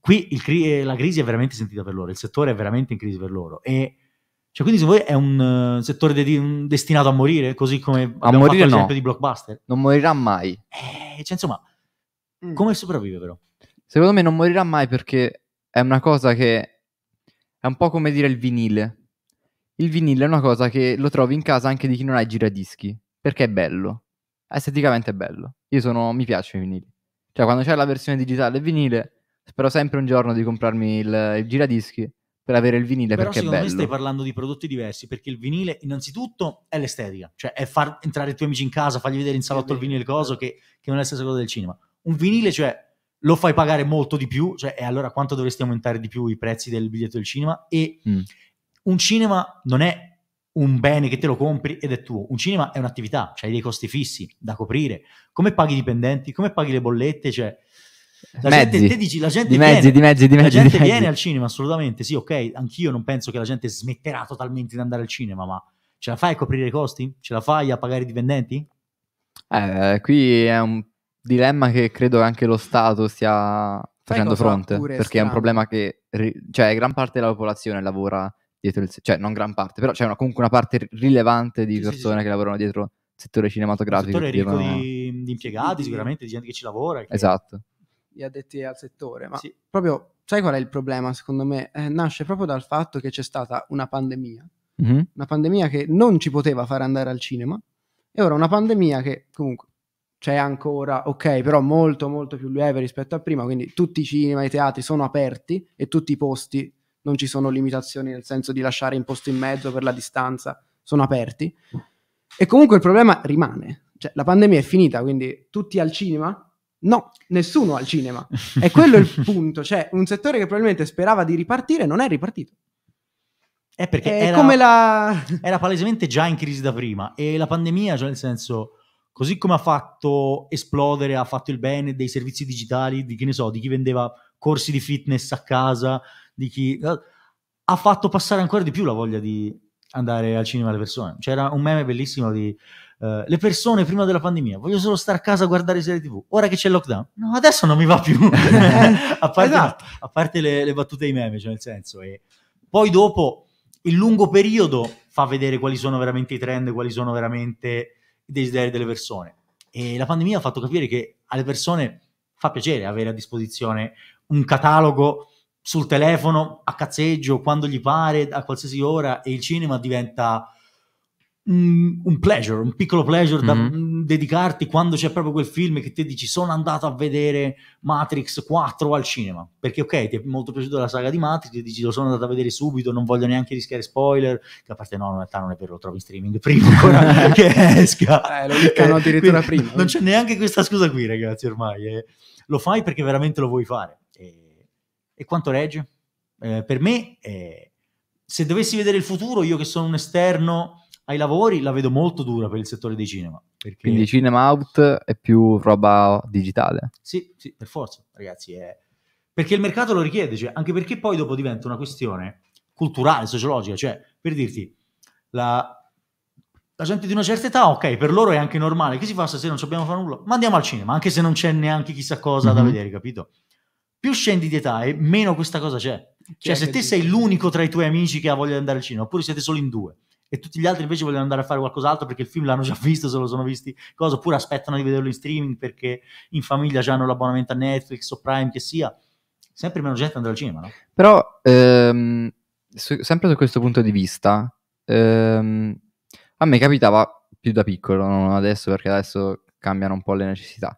qui cri- eh, la crisi è veramente sentita per loro, il settore è veramente in crisi per loro e... Cioè, quindi se voi è un uh, settore de- destinato a morire, così come a morire no. di blockbuster. Non morirà mai. Eh, cioè, insomma, mm. come sopravvive però? Secondo me non morirà mai perché è una cosa che è un po' come dire il vinile. Il vinile è una cosa che lo trovi in casa anche di chi non ha i giradischi, perché è bello. Esteticamente è bello. Io sono, mi piacciono i vinili. Cioè, quando c'è la versione digitale il vinile, spero sempre un giorno di comprarmi il, il giradischi per avere il vinile Però perché è bello. me stai parlando di prodotti diversi perché il vinile innanzitutto è l'estetica cioè è far entrare i tuoi amici in casa fargli vedere in salotto il vinile coso che, che non è la stessa cosa del cinema un vinile cioè lo fai pagare molto di più, cioè e allora quanto dovresti aumentare di più i prezzi del biglietto del cinema? E mm. un cinema non è un bene che te lo compri ed è tuo. Un cinema è un'attività, cioè hai dei costi fissi da coprire. Come paghi i dipendenti? Come paghi le bollette? Cioè, la mezzi. gente, te dici, la gente di viene, di mezzi, di mezzi, la gente viene al cinema, assolutamente, sì, ok, anch'io non penso che la gente smetterà totalmente di andare al cinema, ma ce la fai a coprire i costi? Ce la fai a pagare i dipendenti? Eh, qui è un dilemma che credo anche lo Stato stia facendo fronte, perché è un problema che, cioè, gran parte della popolazione lavora dietro il, cioè, non gran parte, però c'è una, comunque una parte rilevante di sì, persone sì, che lavorano dietro il settore cinematografico. Un settore ricco devono... di, impiegati, sicuramente, di gente che ci lavora. Che... Esatto. Gli addetti al settore, ma proprio, sai qual è il problema secondo me? Eh, nasce proprio dal fatto che c'è stata una pandemia, mm-hmm. una pandemia che non ci poteva fare andare al cinema, e ora una pandemia che comunque c'è ancora, ok, però molto molto più lieve rispetto a prima, quindi tutti i cinema e i teatri sono aperti e tutti i posti, non ci sono limitazioni nel senso di lasciare un posto in mezzo per la distanza, sono aperti. E comunque il problema rimane, cioè la pandemia è finita, quindi tutti al cinema? No, nessuno al cinema. È quello il <laughs> punto, cioè un settore che probabilmente sperava di ripartire non è ripartito. È eh, perché è era, la... era palesemente già in crisi da prima e la pandemia, cioè nel senso così come ha fatto esplodere, ha fatto il bene dei servizi digitali, di, chi ne so, di chi vendeva corsi di fitness a casa, di chi eh, ha fatto passare ancora di più la voglia di andare al cinema alle persone. C'era cioè, un meme bellissimo di uh, le persone prima della pandemia, voglio solo stare a casa a guardare serie TV. Ora che c'è il lockdown, no, adesso non mi va più. <laughs> a parte, esatto. a parte le, le, battute ai meme, cioè nel senso e poi dopo il lungo periodo fa vedere quali sono veramente i trend, quali sono veramente i desideri delle persone. E la pandemia ha fatto capire che alle persone fa piacere avere a disposizione un catalogo sul telefono a cazzeggio, quando gli pare, a qualsiasi ora, e il cinema diventa un pleasure, un piccolo pleasure da mm-hmm. Mm, dedicarti quando c'è proprio quel film che ti dici sono andato a vedere Matrix 4 al cinema, perché ok, ti è molto piaciuta la saga di Matrix, e dici lo sono andato a vedere subito, non voglio neanche rischiare spoiler, che a parte no, in realtà non è vero, lo trovi in streaming prima ancora <laughs> che esca. Eh, lo liccano addirittura eh, prima. Non c'è neanche questa scusa qui ragazzi ormai, eh. lo fai perché veramente lo vuoi fare. E, e quanto regge? Eh, per me, eh, se dovessi vedere il futuro, io che sono un esterno ai lavori la vedo molto dura per il settore dei cinema. Perché... Quindi cinema out è più roba digitale. Sì, sì, per forza, ragazzi. È... Perché il mercato lo richiede, cioè, anche perché poi dopo diventa una questione culturale, sociologica. Cioè, per dirti, la... la gente di una certa età, ok, per loro è anche normale. Che si fa se Non sappiamo fare nulla. Ma andiamo al cinema, anche se non c'è neanche chissà cosa mm-hmm. da mhm. vedere, capito? Più scendi di età e meno questa cosa c'è. Cioè, cioè se te sei l'unico tra i tuoi amici che ha voglia di andare al cinema, oppure siete solo in due e tutti gli altri invece vogliono andare a fare qualcos'altro perché il film l'hanno già visto, se lo sono visti, cosa, oppure aspettano di vederlo in streaming perché in famiglia già hanno l'abbonamento a Netflix o Prime che sia. Sempre meno gente andrà al cinema, no? Però, ehm, su, sempre da questo punto di vista, ehm, a me capitava più da piccolo, non adesso perché adesso cambiano un po' le necessità,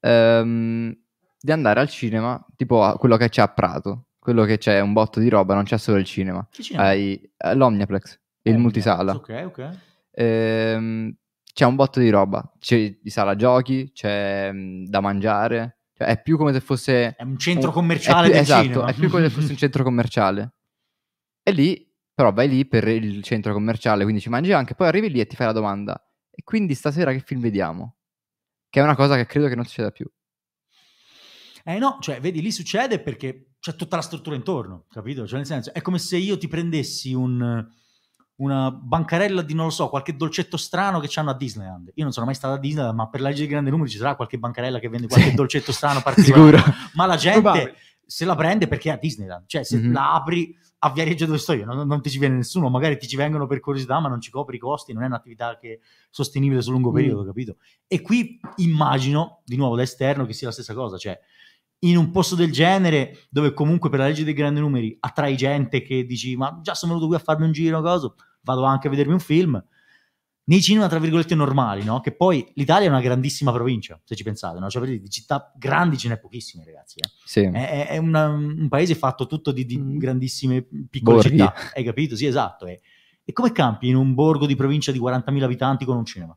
ehm, di andare al cinema, tipo a quello che c'è a Prato, quello che c'è un botto di roba, non c'è solo il cinema. Che cinema? Hai, eh, l'Omniplex il multisala. Ok, ok. Ehm, c'è un botto di roba, c'è di sala giochi, c'è mm, da mangiare, cioè, è più come se fosse... È un centro commerciale un, più, Esatto, cinema. è più come se fosse un centro commerciale. E lì, però vai lì per il centro commerciale, quindi ci mangi anche, poi arrivi lì e ti fai la domanda. E quindi stasera che film vediamo? Che è una cosa che credo che non succeda più. Eh no, cioè, vedi, lì succede perché c'è tutta la struttura intorno, capito? Cioè, nel senso, è come se io ti prendessi un una bancarella di, non lo so, qualche dolcetto strano che hanno a Disneyland. Io non sono mai stato a Disneyland, ma per la legge di grande numero ci sarà qualche bancarella che vende qualche sì, dolcetto strano <laughs> particolare. Ma la gente se la prende perché è a Disneyland. Cioè, se mm-hmm. la apri a Viareggio dove sto io, non, non, ti ci viene nessuno, magari ti ci vengono per curiosità, ma non ci copri i costi, non è un'attività che è sostenibile sul lungo mm. periodo, mm. capito? E qui immagino, di nuovo da esterno, che sia la stessa cosa. Cioè, in un posto del genere, dove comunque per la legge dei grandi numeri attrai gente che dici ma già sono venuto qui a farmi un giro, cosa, vado anche a vedermi un film, nei cinema tra virgolette normali, no? Che poi l'Italia è una grandissima provincia, se ci pensate, no? Cioè per di città grandi ce n'è pochissime, ragazzi. Eh? Sì. È, è una, un paese fatto tutto di, di mm-hmm. grandissime piccole Borghi. città, hai capito? Sì, esatto. E, eh. e come campi in un borgo di provincia di 40.000 abitanti con un cinema?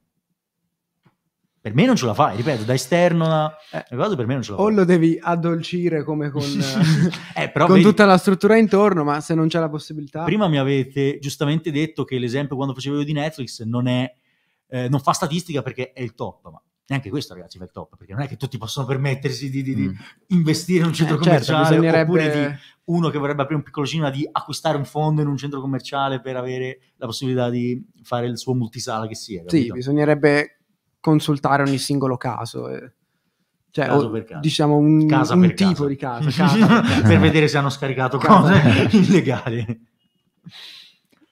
Per me non ce la fai, ripeto, da esterno, eh, per me non ce la fai. O lo devi addolcire come con, <laughs> eh, eh con vedi, tutta la struttura intorno, ma se non c'è la possibilità... Prima mi avete giustamente detto che l'esempio quando facevo di Netflix non è... Eh, non fa statistica perché è il top, ma neanche questo ragazzi fa il top, perché non è che tutti possono permettersi di, di, di mm. investire in un centro eh, certo, commerciale certo, bisognerebbe... oppure di uno che vorrebbe aprire un piccolo cinema di acquistare un fondo in un centro commerciale per avere la possibilità di fare il suo multisala che sia. Capito? Sì, bisognerebbe consultare ogni singolo caso. Eh. cioè, caso o, caso. diciamo un, un tipo casa. di caso, casa per, <laughs> per vedere se hanno scaricato cose illegali.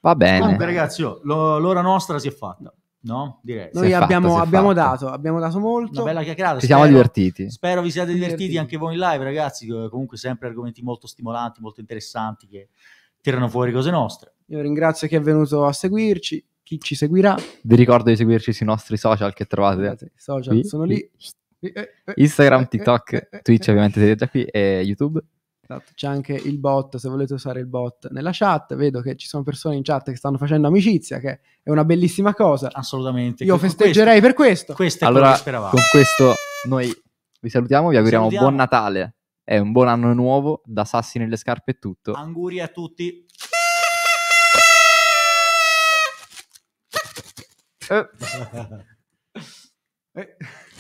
Va bene. Comunque, ragazzi, oh, lo, l'ora nostra si è fatta. No, direi. Noi abbiamo, fatto, abbiamo dato, abbiamo dato molto. Una bella chiacchierata. Ci siamo spero, divertiti. Spero vi siate divertiti, divertiti anche voi in live, ragazzi. Comunque, sempre argomenti molto stimolanti, molto interessanti che tirano fuori cose nostre. Io ringrazio chi è venuto a seguirci chi ci seguirà. Vi ricordo di seguirci sui nostri social che trovate. Social, qui, sono lì. Qui. Eh, eh, eh, Instagram, TikTok, Twitch ovviamente siete già qui e YouTube. Esatto, c'è anche il bot, se volete usare il bot nella chat, vedo che ci sono persone in chat che stanno facendo amicizia, che è una bellissima cosa. Assolutamente. Io festeggerei questo, per questo. Questo è allora, quello Con questo noi vi salutiamo, vi auguriamo salutiamo. buon Natale e un buon anno nuovo da Sassi nelle scarpe è tutto. Anguri a tutti. Ö. <laughs> <laughs>